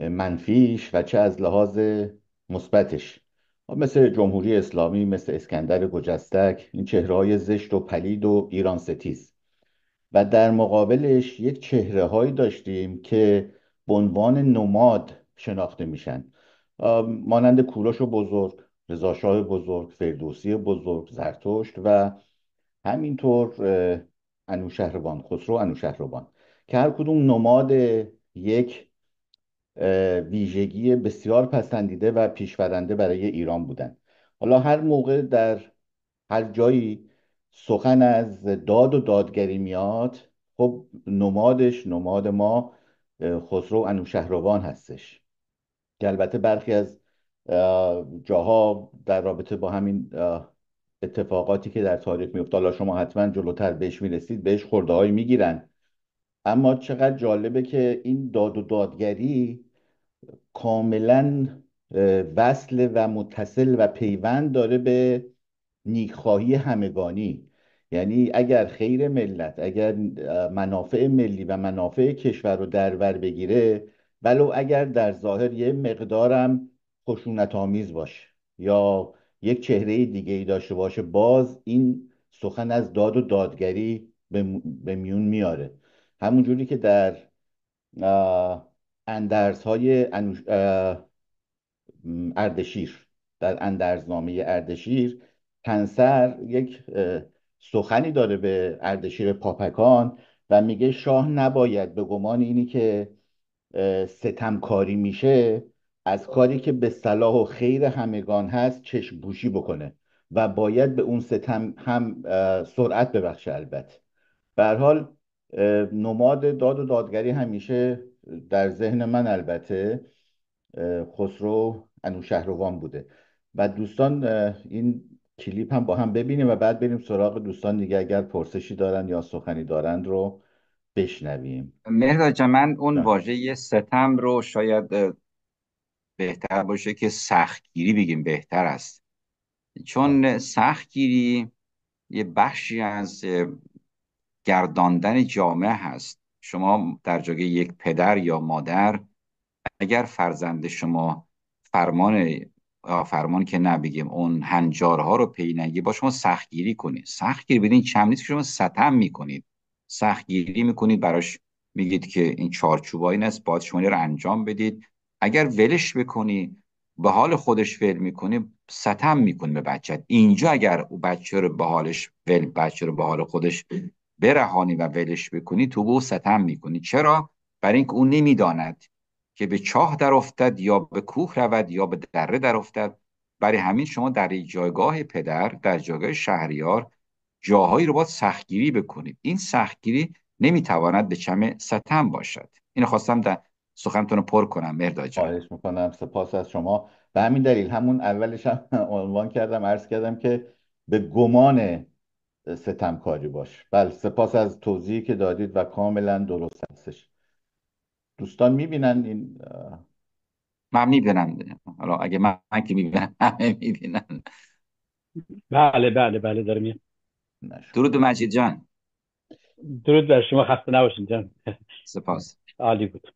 منفیش و چه از لحاظ مثبتش مثل جمهوری اسلامی مثل اسکندر گجستک این چهره های زشت و پلید و ایران ستیز و در مقابلش یک چهره داشتیم که به عنوان نماد شناخته میشن مانند کوروش بزرگ رضاشاه بزرگ فردوسی بزرگ زرتشت و همینطور انوشهربان خسرو انوشهربان که هر کدوم نماد یک ویژگی بسیار پسندیده و پیشبرنده برای ایران بودند حالا هر موقع در هر جایی سخن از داد و دادگری میاد خب نمادش نماد ما خسرو انوشهروان هستش که البته برخی از جاها در رابطه با همین اتفاقاتی که در تاریخ میفته حالا شما حتما جلوتر بهش میرسید بهش خورده هایی میگیرن اما چقدر جالبه که این داد و دادگری کاملا وصل و متصل و پیوند داره به نیکخواهی همگانی یعنی اگر خیر ملت اگر منافع ملی و منافع کشور رو درور بگیره ولو اگر در ظاهر یه مقدارم خشونت آمیز باشه یا یک چهره دیگه ای داشته باشه باز این سخن از داد و دادگری به میون میاره همونجوری که در اندرزهای های اردشیر در اندرزنامه اردشیر تنسر یک سخنی داره به اردشیر پاپکان و میگه شاه نباید به گمان اینی که ستمکاری میشه از کاری که به صلاح و خیر همگان هست چشم بوشی بکنه و باید به اون ستم هم سرعت ببخشه البته به حال نماد داد و دادگری همیشه در ذهن من البته خسرو انوشهروان بوده و دوستان این کلیپ هم با هم ببینیم و بعد بریم سراغ دوستان دیگه اگر پرسشی دارن یا سخنی دارند رو بشنویم جان من اون بله. واژه ستم رو شاید بهتر باشه که سختگیری بگیم بهتر است چون بله. سختگیری یه بخشی از گرداندن جامعه هست شما در جای یک پدر یا مادر اگر فرزند شما فرمان فرمان که نبگیم اون هنجارها رو پی با شما سختگیری کنید سختگیری بدین چم نیست که شما ستم میکنید سختگیری میکنید براش میگید که این چارچوب این است باید شما رو انجام بدید اگر ولش بکنی به حال خودش ول میکنی ستم میکنی به بچه اینجا اگر او بچه رو به حالش ول بچه رو به حال خودش برهانی و ولش بکنی تو به او ستم میکنی چرا برای اینکه او نمیداند که به چاه در افتد یا به کوه رود یا به دره در افتد برای همین شما در جایگاه پدر در جایگاه شهریار جاهایی رو باید سختگیری بکنید این سختگیری نمیتواند به چم ستم باشد اینو خواستم در سخنتون رو پر کنم مرداد میکنم سپاس از شما به همین دلیل همون اولش هم عنوان کردم عرض کردم که به گمان کاری باش بله سپاس از توضیحی که دادید و کاملا درست هستش دوستان میبینن این من میبینم حالا اگه من, که میبینم همه میبینن بله بله بله داره درود مجید جان درود بر شما خسته نباشین جان سپاس عالی بود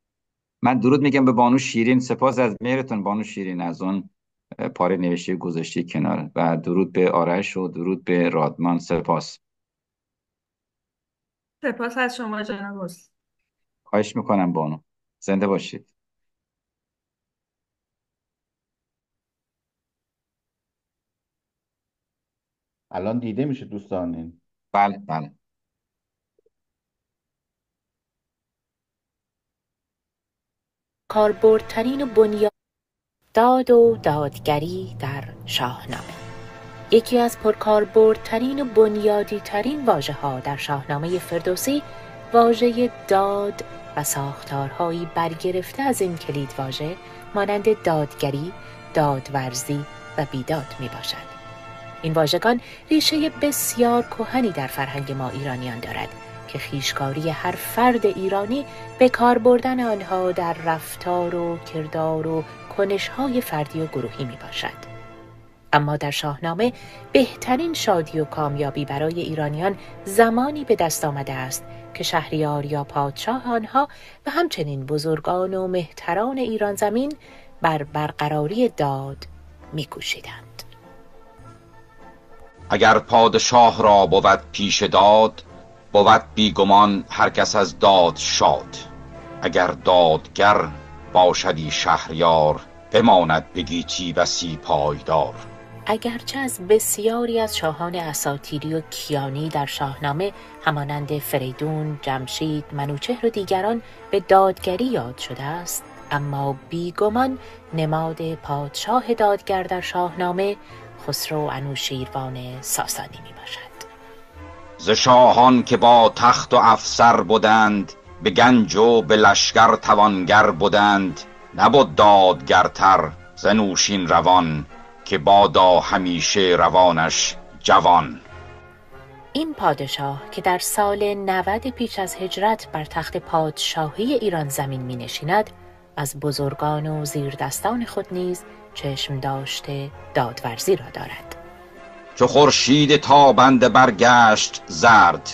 من درود میگم به بانو شیرین سپاس از مهرتون بانو شیرین از اون پاره نوشته گذاشتی کنار و درود به آرش و درود به رادمان سپاس سپاس از شما جناب خواهش میکنم بانو زنده باشید الان دیده میشه دوستان این بله بله کاربردترین و بنیاد داد و دادگری در شاهنامه یکی از پرکاربردترین و بنیادیترین واجه ها در شاهنامه فردوسی واژه داد و ساختارهایی برگرفته از این کلید واژه مانند دادگری، دادورزی و بیداد می باشد. این واژگان ریشه بسیار کهنی در فرهنگ ما ایرانیان دارد که خیشکاری هر فرد ایرانی به کار بردن آنها در رفتار و کردار و کنشهای فردی و گروهی می باشد. اما در شاهنامه بهترین شادی و کامیابی برای ایرانیان زمانی به دست آمده است که شهریار یا پادشاه آنها و همچنین بزرگان و مهتران ایران زمین بر برقراری داد می میکوشیدند اگر پادشاه را بود پیش داد بود بیگمان هر کس از داد شاد اگر دادگر باشدی شهریار بماند بگیتی و سی پایدار اگرچه از بسیاری از شاهان اساتیری و کیانی در شاهنامه همانند فریدون، جمشید، منوچهر و دیگران به دادگری یاد شده است اما بیگمان نماد پادشاه دادگر در شاهنامه خسرو انوشیروان ساسانی می باشد. ز شاهان که با تخت و افسر بودند به گنج و به لشکر توانگر بودند نبد دادگرتر ز نوشین روان که بادا همیشه روانش جوان این پادشاه که در سال 90 پیش از هجرت بر تخت پادشاهی ایران زمین می نشیند از بزرگان و زیردستان خود نیز چشم داشته دادورزی را دارد چو خورشید تابنده برگشت زرد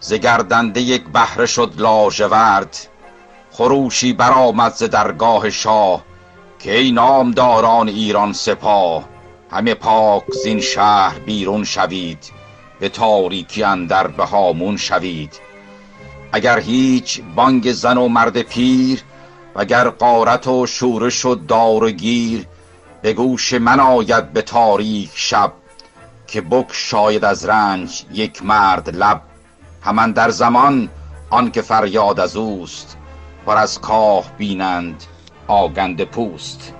ز گردنده یک بهره شد لاژورد خروشی برآمد ز درگاه شاه که ای نامداران ایران سپاه همه پاک زین شهر بیرون شوید به تاریکی اندر به هامون شوید اگر هیچ بانگ زن و مرد پیر وگر قارت و شورش و دار و گیر به گوش من آید به تاریک شب که بک شاید از رنج یک مرد لب همان در زمان آنکه فریاد از اوست پر از کاه بینند آگند پوست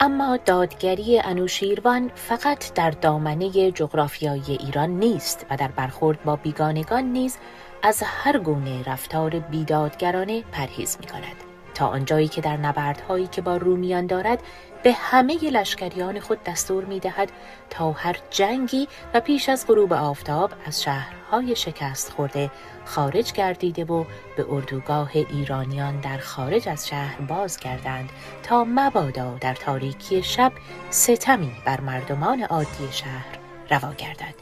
اما دادگری انوشیروان فقط در دامنه جغرافیای ایران نیست و در برخورد با بیگانگان نیز از هر گونه رفتار بیدادگرانه پرهیز می کند تا آنجایی که در نبردهایی که با رومیان دارد به همه لشکریان خود دستور می دهد تا هر جنگی و پیش از غروب آفتاب از شهرهای شکست خورده خارج گردیده و به اردوگاه ایرانیان در خارج از شهر باز گردند تا مبادا در تاریکی شب ستمی بر مردمان عادی شهر روا گردد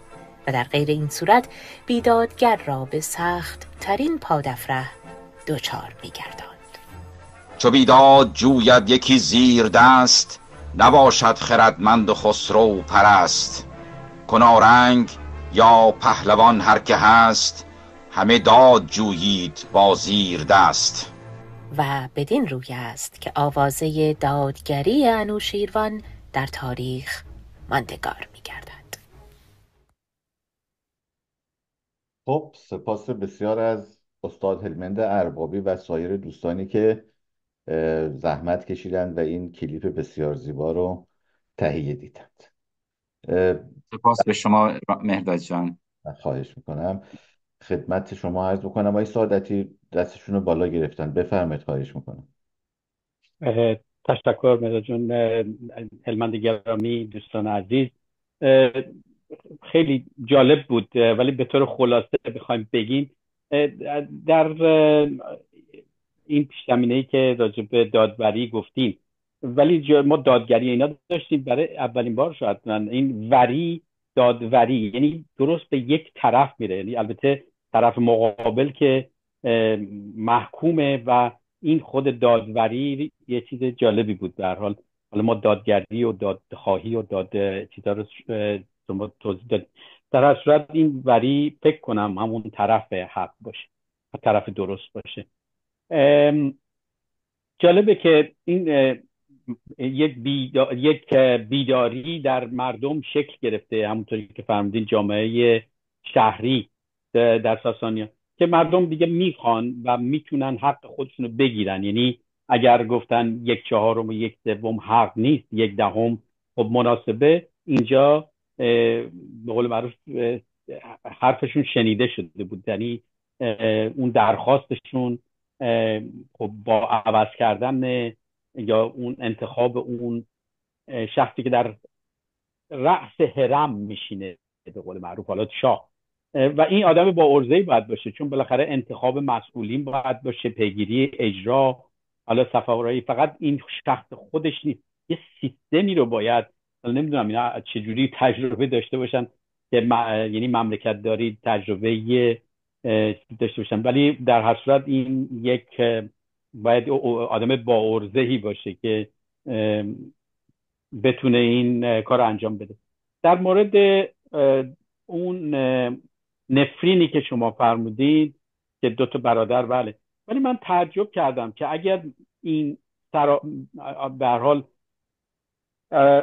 و در غیر این صورت بیدادگر را به سخت ترین پادفره دوچار می چو بیداد جوید یکی زیر دست نباشد خردمند و خسرو پرست کنارنگ یا پهلوان هر که هست همه داد جویید با زیر دست و بدین روی است که آوازه دادگری انوشیروان در تاریخ ماندگار میگردد. خب سپاس بسیار از استاد هلمند اربابی و سایر دوستانی که زحمت کشیدن و این کلیپ بسیار زیبا رو تهیه دیدند سپاس به شما مهداد جان خواهش میکنم خدمت شما عرض میکنم آی سعادتی دستشون رو بالا گرفتن بفرمایید خواهش میکنم تشکر مهداد جان هلمند گرامی دوستان عزیز خیلی جالب بود ولی به طور خلاصه بخوایم بگیم در این پیش ای که راجع به دادوری گفتیم ولی ما دادگری اینا داشتیم برای اولین بار شاید من این وری دادوری یعنی درست به یک طرف میره یعنی البته طرف مقابل که محکومه و این خود دادوری یه چیز جالبی بود به حال حالا ما دادگری و دادخواهی و داد چیزا رو توضیح دادیم در صورت این وری فکر کنم همون طرف حق باشه طرف درست باشه جالبه که این یک, بیداری در مردم شکل گرفته همونطوری که فرمودین جامعه شهری در ساسانیا که مردم دیگه میخوان و میتونن حق خودشونو بگیرن یعنی اگر گفتن یک چهارم و یک سوم حق نیست یک دهم خب مناسبه اینجا به قول معروف حرفشون شنیده شده بود یعنی اون درخواستشون خب با عوض کردن یا اون انتخاب اون شخصی که در رأس هرم میشینه به قول معروف حالا شاه و این آدم با ارزه باید باشه چون بالاخره انتخاب مسئولین باید باشه پیگیری اجرا حالا سفارایی فقط این شخص خودش نیست یه سیستمی رو باید نمیدونم اینا چجوری تجربه داشته باشن که یعنی مملکت دارید تجربه داشته باشم ولی در هر صورت این یک باید آدم با ارزهی باشه که بتونه این کار انجام بده در مورد اون نفرینی که شما فرمودید که دو تا برادر بله ولی من تعجب کردم که اگر این حال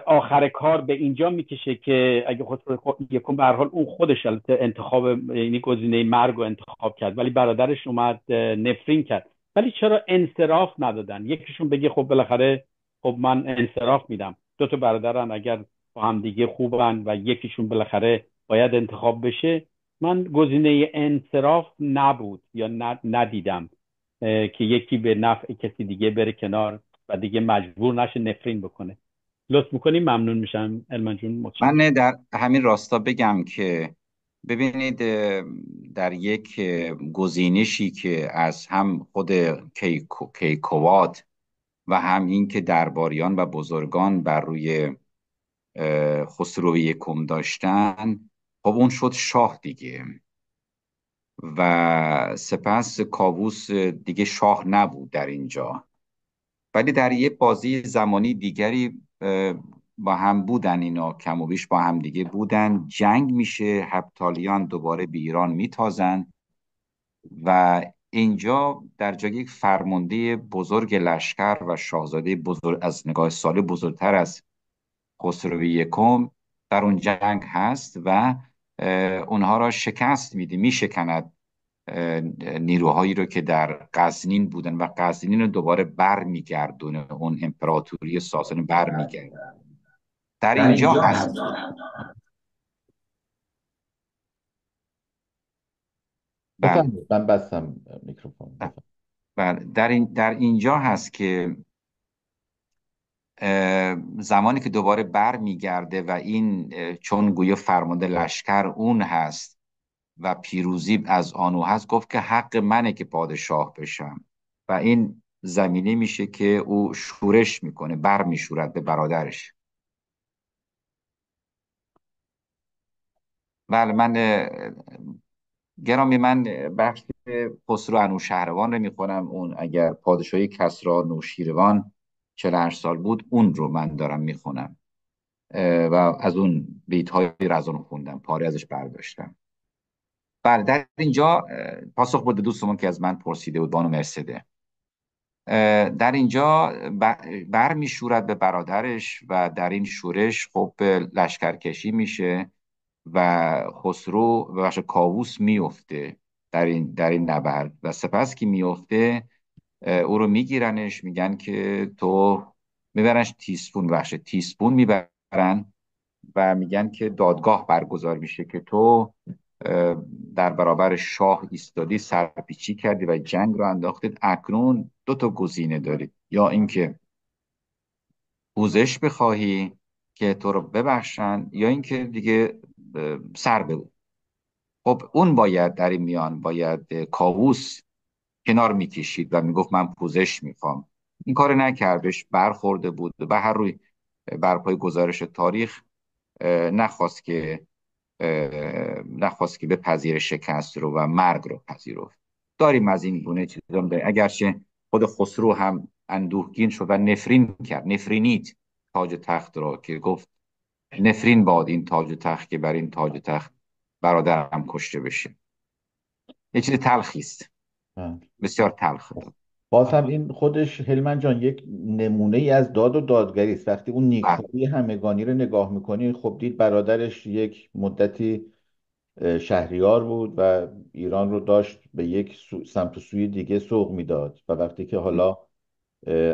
آخر کار به اینجا میکشه که اگه خود یکم به حال اون خودش انتخاب یعنی گزینه مرگ رو انتخاب کرد ولی برادرش اومد نفرین کرد ولی چرا انصراف ندادن یکیشون بگه خب بالاخره خب من انصراف میدم دو تا برادرن اگر با هم دیگه خوبن و یکیشون بالاخره باید انتخاب بشه من گزینه انصراف نبود یا ندیدم که یکی به نفع کسی دیگه بره کنار و دیگه مجبور نشه نفرین بکنه لطف میکنی ممنون میشم جون من در همین راستا بگم که ببینید در یک گزینشی که از هم خود کیکوات و هم اینکه درباریان و بزرگان بر روی خسروی کم داشتن خب اون شد شاه دیگه و سپس کابوس دیگه شاه نبود در اینجا ولی در یه بازی زمانی دیگری با هم بودن اینا کم و بیش با هم دیگه بودن جنگ میشه هپتالیان دوباره به ایران میتازن و اینجا در جای یک فرمانده بزرگ لشکر و شاهزاده بزرگ از نگاه ساله بزرگتر از خسرو یکم در اون جنگ هست و اونها را شکست میده میشکند نیروهایی رو که در قزنین بودن و قزنین رو دوباره میگردونه اون امپراتوری ساسانی میگرد. در اینجا هست بله. من بستم میکروفون بله. بله. در, در اینجا هست که زمانی که دوباره بر میگرده و این چون گویا فرمانده لشکر اون هست و پیروزی از آنو هست گفت که حق منه که پادشاه بشم و این زمینه میشه که او شورش میکنه بر میشورد به برادرش بله من گرامی من بخش خسرو شهروان رو میخونم اون اگر پادشاهی کسرا نوشیروان هشت سال بود اون رو من دارم میخونم و از اون بیت های رزانو خوندم پاره ازش برداشتم بله در اینجا پاسخ بود دوستمون که از من پرسیده بود بانو مرسده در اینجا بر میشورد به برادرش و در این شورش خب لشکرکشی میشه و خسرو و کاووس میفته در این, در این نبرد و سپس که میفته او رو میگیرنش میگن که تو میبرنش تیسپون بخش تیسپون میبرن و میگن که دادگاه برگزار میشه که تو در برابر شاه ایستادی سرپیچی کردی و جنگ رو انداختید اکنون دو تا گزینه دارید یا اینکه پوزش بخواهی که تو رو ببخشن یا اینکه دیگه سر بگو خب اون باید در این میان باید کاووس کنار میکشید و میگفت من پوزش میخوام این کار نکردش برخورده بود و هر روی برپای گزارش تاریخ نخواست که نخواست که به پذیر شکست رو و مرگ رو پذیرفت داریم از این گونه چیزا داریم اگرچه خود خسرو هم اندوهگین شد و نفرین کرد نفرینید تاج تخت را که گفت نفرین باد این تاج تخت که بر این تاج تخت برادرم کشته بشه یه چیز تلخیست بله. بسیار تلخ باز هم این خودش هلمن جان یک نمونه ای از داد و دادگری است وقتی اون نیکویی همگانی رو نگاه میکنی خب دید برادرش یک مدتی شهریار بود و ایران رو داشت به یک سمت و سوی دیگه سوق میداد و وقتی که حالا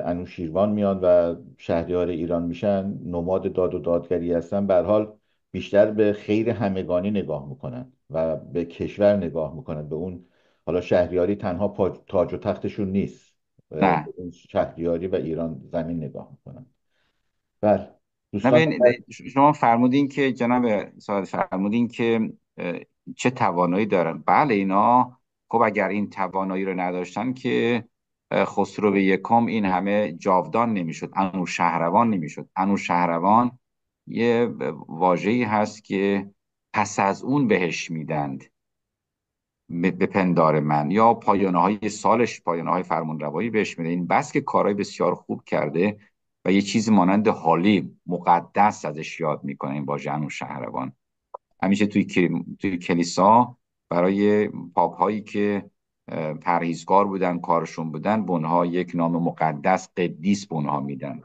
انوشیروان میان و شهریار ایران میشن نماد داد و دادگری هستن به حال بیشتر به خیر همگانی نگاه میکنن و به کشور نگاه میکنن به اون حالا شهریاری تنها تاج و تختشون نیست بله. شهریاری و ایران زمین نگاه میکنن بله شما فرمودین که جناب سعاد فرمودین که چه توانایی دارن بله اینا خب اگر این توانایی رو نداشتن که خسرو به یکم این همه جاودان نمیشد انو شهروان نمیشد انو شهروان یه واجهی هست که پس از اون بهش میدند به پندار من یا پایانه های سالش پایانه های فرمون روایی بهش میده این بس که کارهای بسیار خوب کرده و یه چیزی مانند حالی مقدس ازش یاد میکنه این با و شهروان همیشه توی, توی کلیسا برای پاپ هایی که پرهیزگار بودن کارشون بودن بونها یک نام مقدس قدیس بونها میدن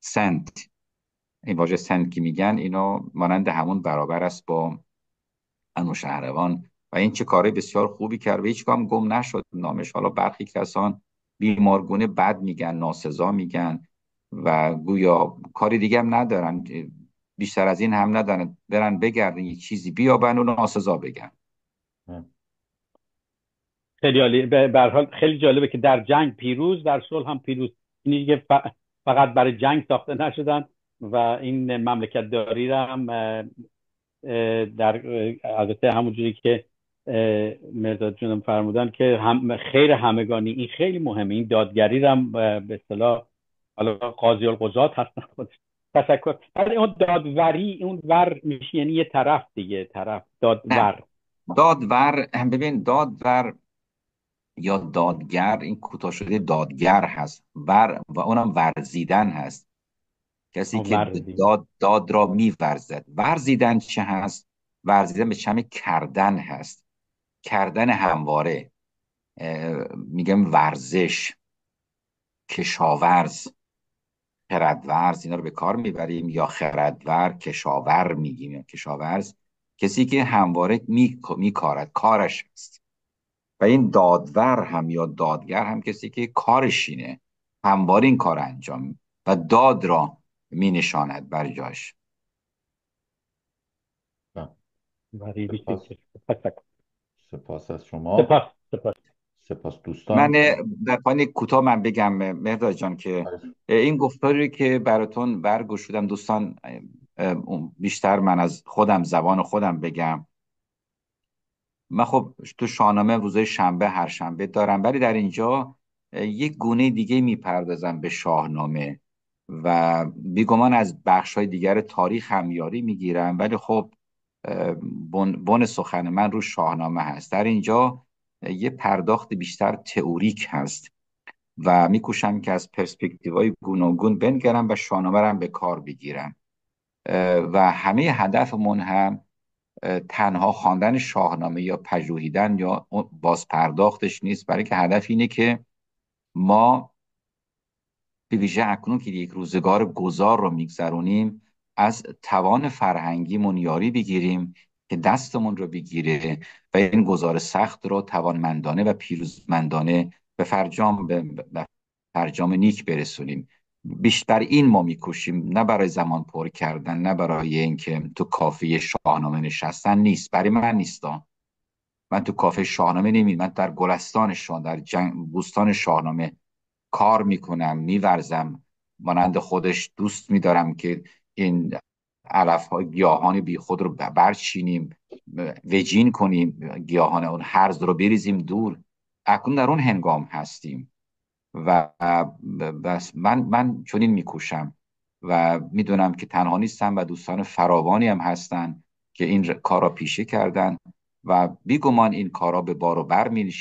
سنت این واژه سنت که میگن اینا مانند همون برابر است با شهروان و این چه کاره بسیار خوبی کرد و هیچ کام گم نشد نامش حالا برخی کسان بیمارگونه بد میگن ناسزا میگن و گویا کاری دیگه هم ندارن بیشتر از این هم ندارن برن بگردن یه چیزی بیابن و ناسزا بگن خیلی خیلی جالبه که در جنگ پیروز در صلح هم پیروز این فقط برای جنگ ساخته نشدن و این مملکت داری هم در البته همونجوری که مرداد جونم فرمودن که هم خیر همگانی این خیلی مهمه این دادگری هم به اصطلاح حالا قاضی القضات هستن خود تشکر اون دادوری اون ور میشه یعنی یه طرف دیگه طرف دادور دادور ببین دادور یا دادگر این کوتاه شده دادگر هست ور و اونم ورزیدن هست کسی که داد داد را میورزد ورزیدن چه هست ورزیدن به چم کردن هست کردن همواره میگم ورزش کشاورز خردورز اینا رو به کار میبریم یا خردور کشاور میگیم یا کشاورز کسی که همواره میکارد کارش هست و این دادور هم یا دادگر هم کسی که کارشینه همواره این کار انجام و داد را می نشاند بر جاش بله. بله. بله. سپاس از شما سپاس سپاس سپاس دوستان من در پایین کوتاه من بگم مهداد جان که بله. این گفتاری که براتون برگشودم دوستان بیشتر من از خودم زبان خودم بگم من خب تو شاهنامه روزه شنبه هر شنبه دارم ولی در اینجا یک گونه دیگه میپردازم به شاهنامه و بیگمان از بخش های دیگر تاریخ همیاری میگیرم ولی خب بن سخن من رو شاهنامه هست در اینجا یه پرداخت بیشتر تئوریک هست و میکوشم که از پرسپکتیو های گوناگون بنگرم و شاهنامه هم به کار بگیرم و همه هدفمون هم تنها خواندن شاهنامه یا پژوهیدن یا باز پرداختش نیست برای که هدف اینه که ما به ویژه اکنون که یک روزگار گذار رو میگذرونیم از توان فرهنگی منیاری بگیریم که دستمون رو بگیره و این گزار سخت رو توانمندانه و پیروزمندانه به فرجام به فرجام نیک برسونیم بیشتر این ما میکوشیم نه برای زمان پر کردن نه برای اینکه تو کافی شاهنامه نشستن نیست برای من نیستم من تو کافه شاهنامه نمی من در گلستان در جنگ بوستان شاهنامه کار میکنم میورزم مانند خودش دوست میدارم که این علف ها گیاهان خود رو برچینیم وجین کنیم گیاهان اون حرز رو بریزیم دور اکنون در اون هنگام هستیم و بس من من چنین میکوشم و میدونم که تنها نیستم و دوستان فراوانی هم هستن که این کارا پیشه کردن و بیگمان این کارا به بار و بر می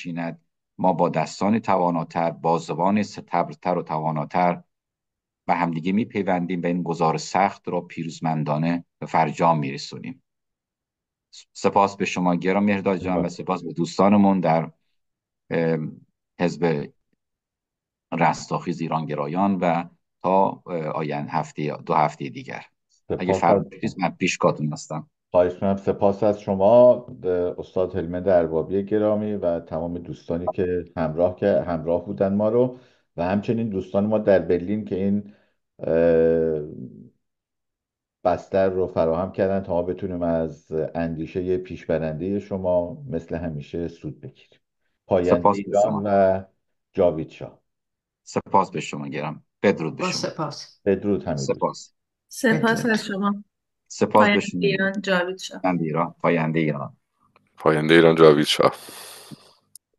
ما با دستان تواناتر با زبان ستبرتر و تواناتر و همدیگه میپیوندیم به این گذار سخت را پیروزمندانه به فرجام میرسونیم سپاس به شما گرام مهرداد جان و سپاس به دوستانمون در حزب رستاخیز ایران گرایان و تا آین هفته دو هفته دیگر اگه فرمودید من پیشکاتون هستم خواهش سپاس از شما استاد هلمه دربابی گرامی و تمام دوستانی که همراه که همراه بودن ما رو و همچنین دوستان ما در برلین که این بستر رو فراهم کردن تا ما بتونیم از اندیشه پیشبرنده شما مثل همیشه سود بگیریم پاینده ایران و جاوید شا. سپاس به شما گرم بدرود به سپاس بدرود همین سپاس سپاس از شما سپاس به شما ایران جاوید شا. پاینده ایران پاینده ایران ایران جاوید شاه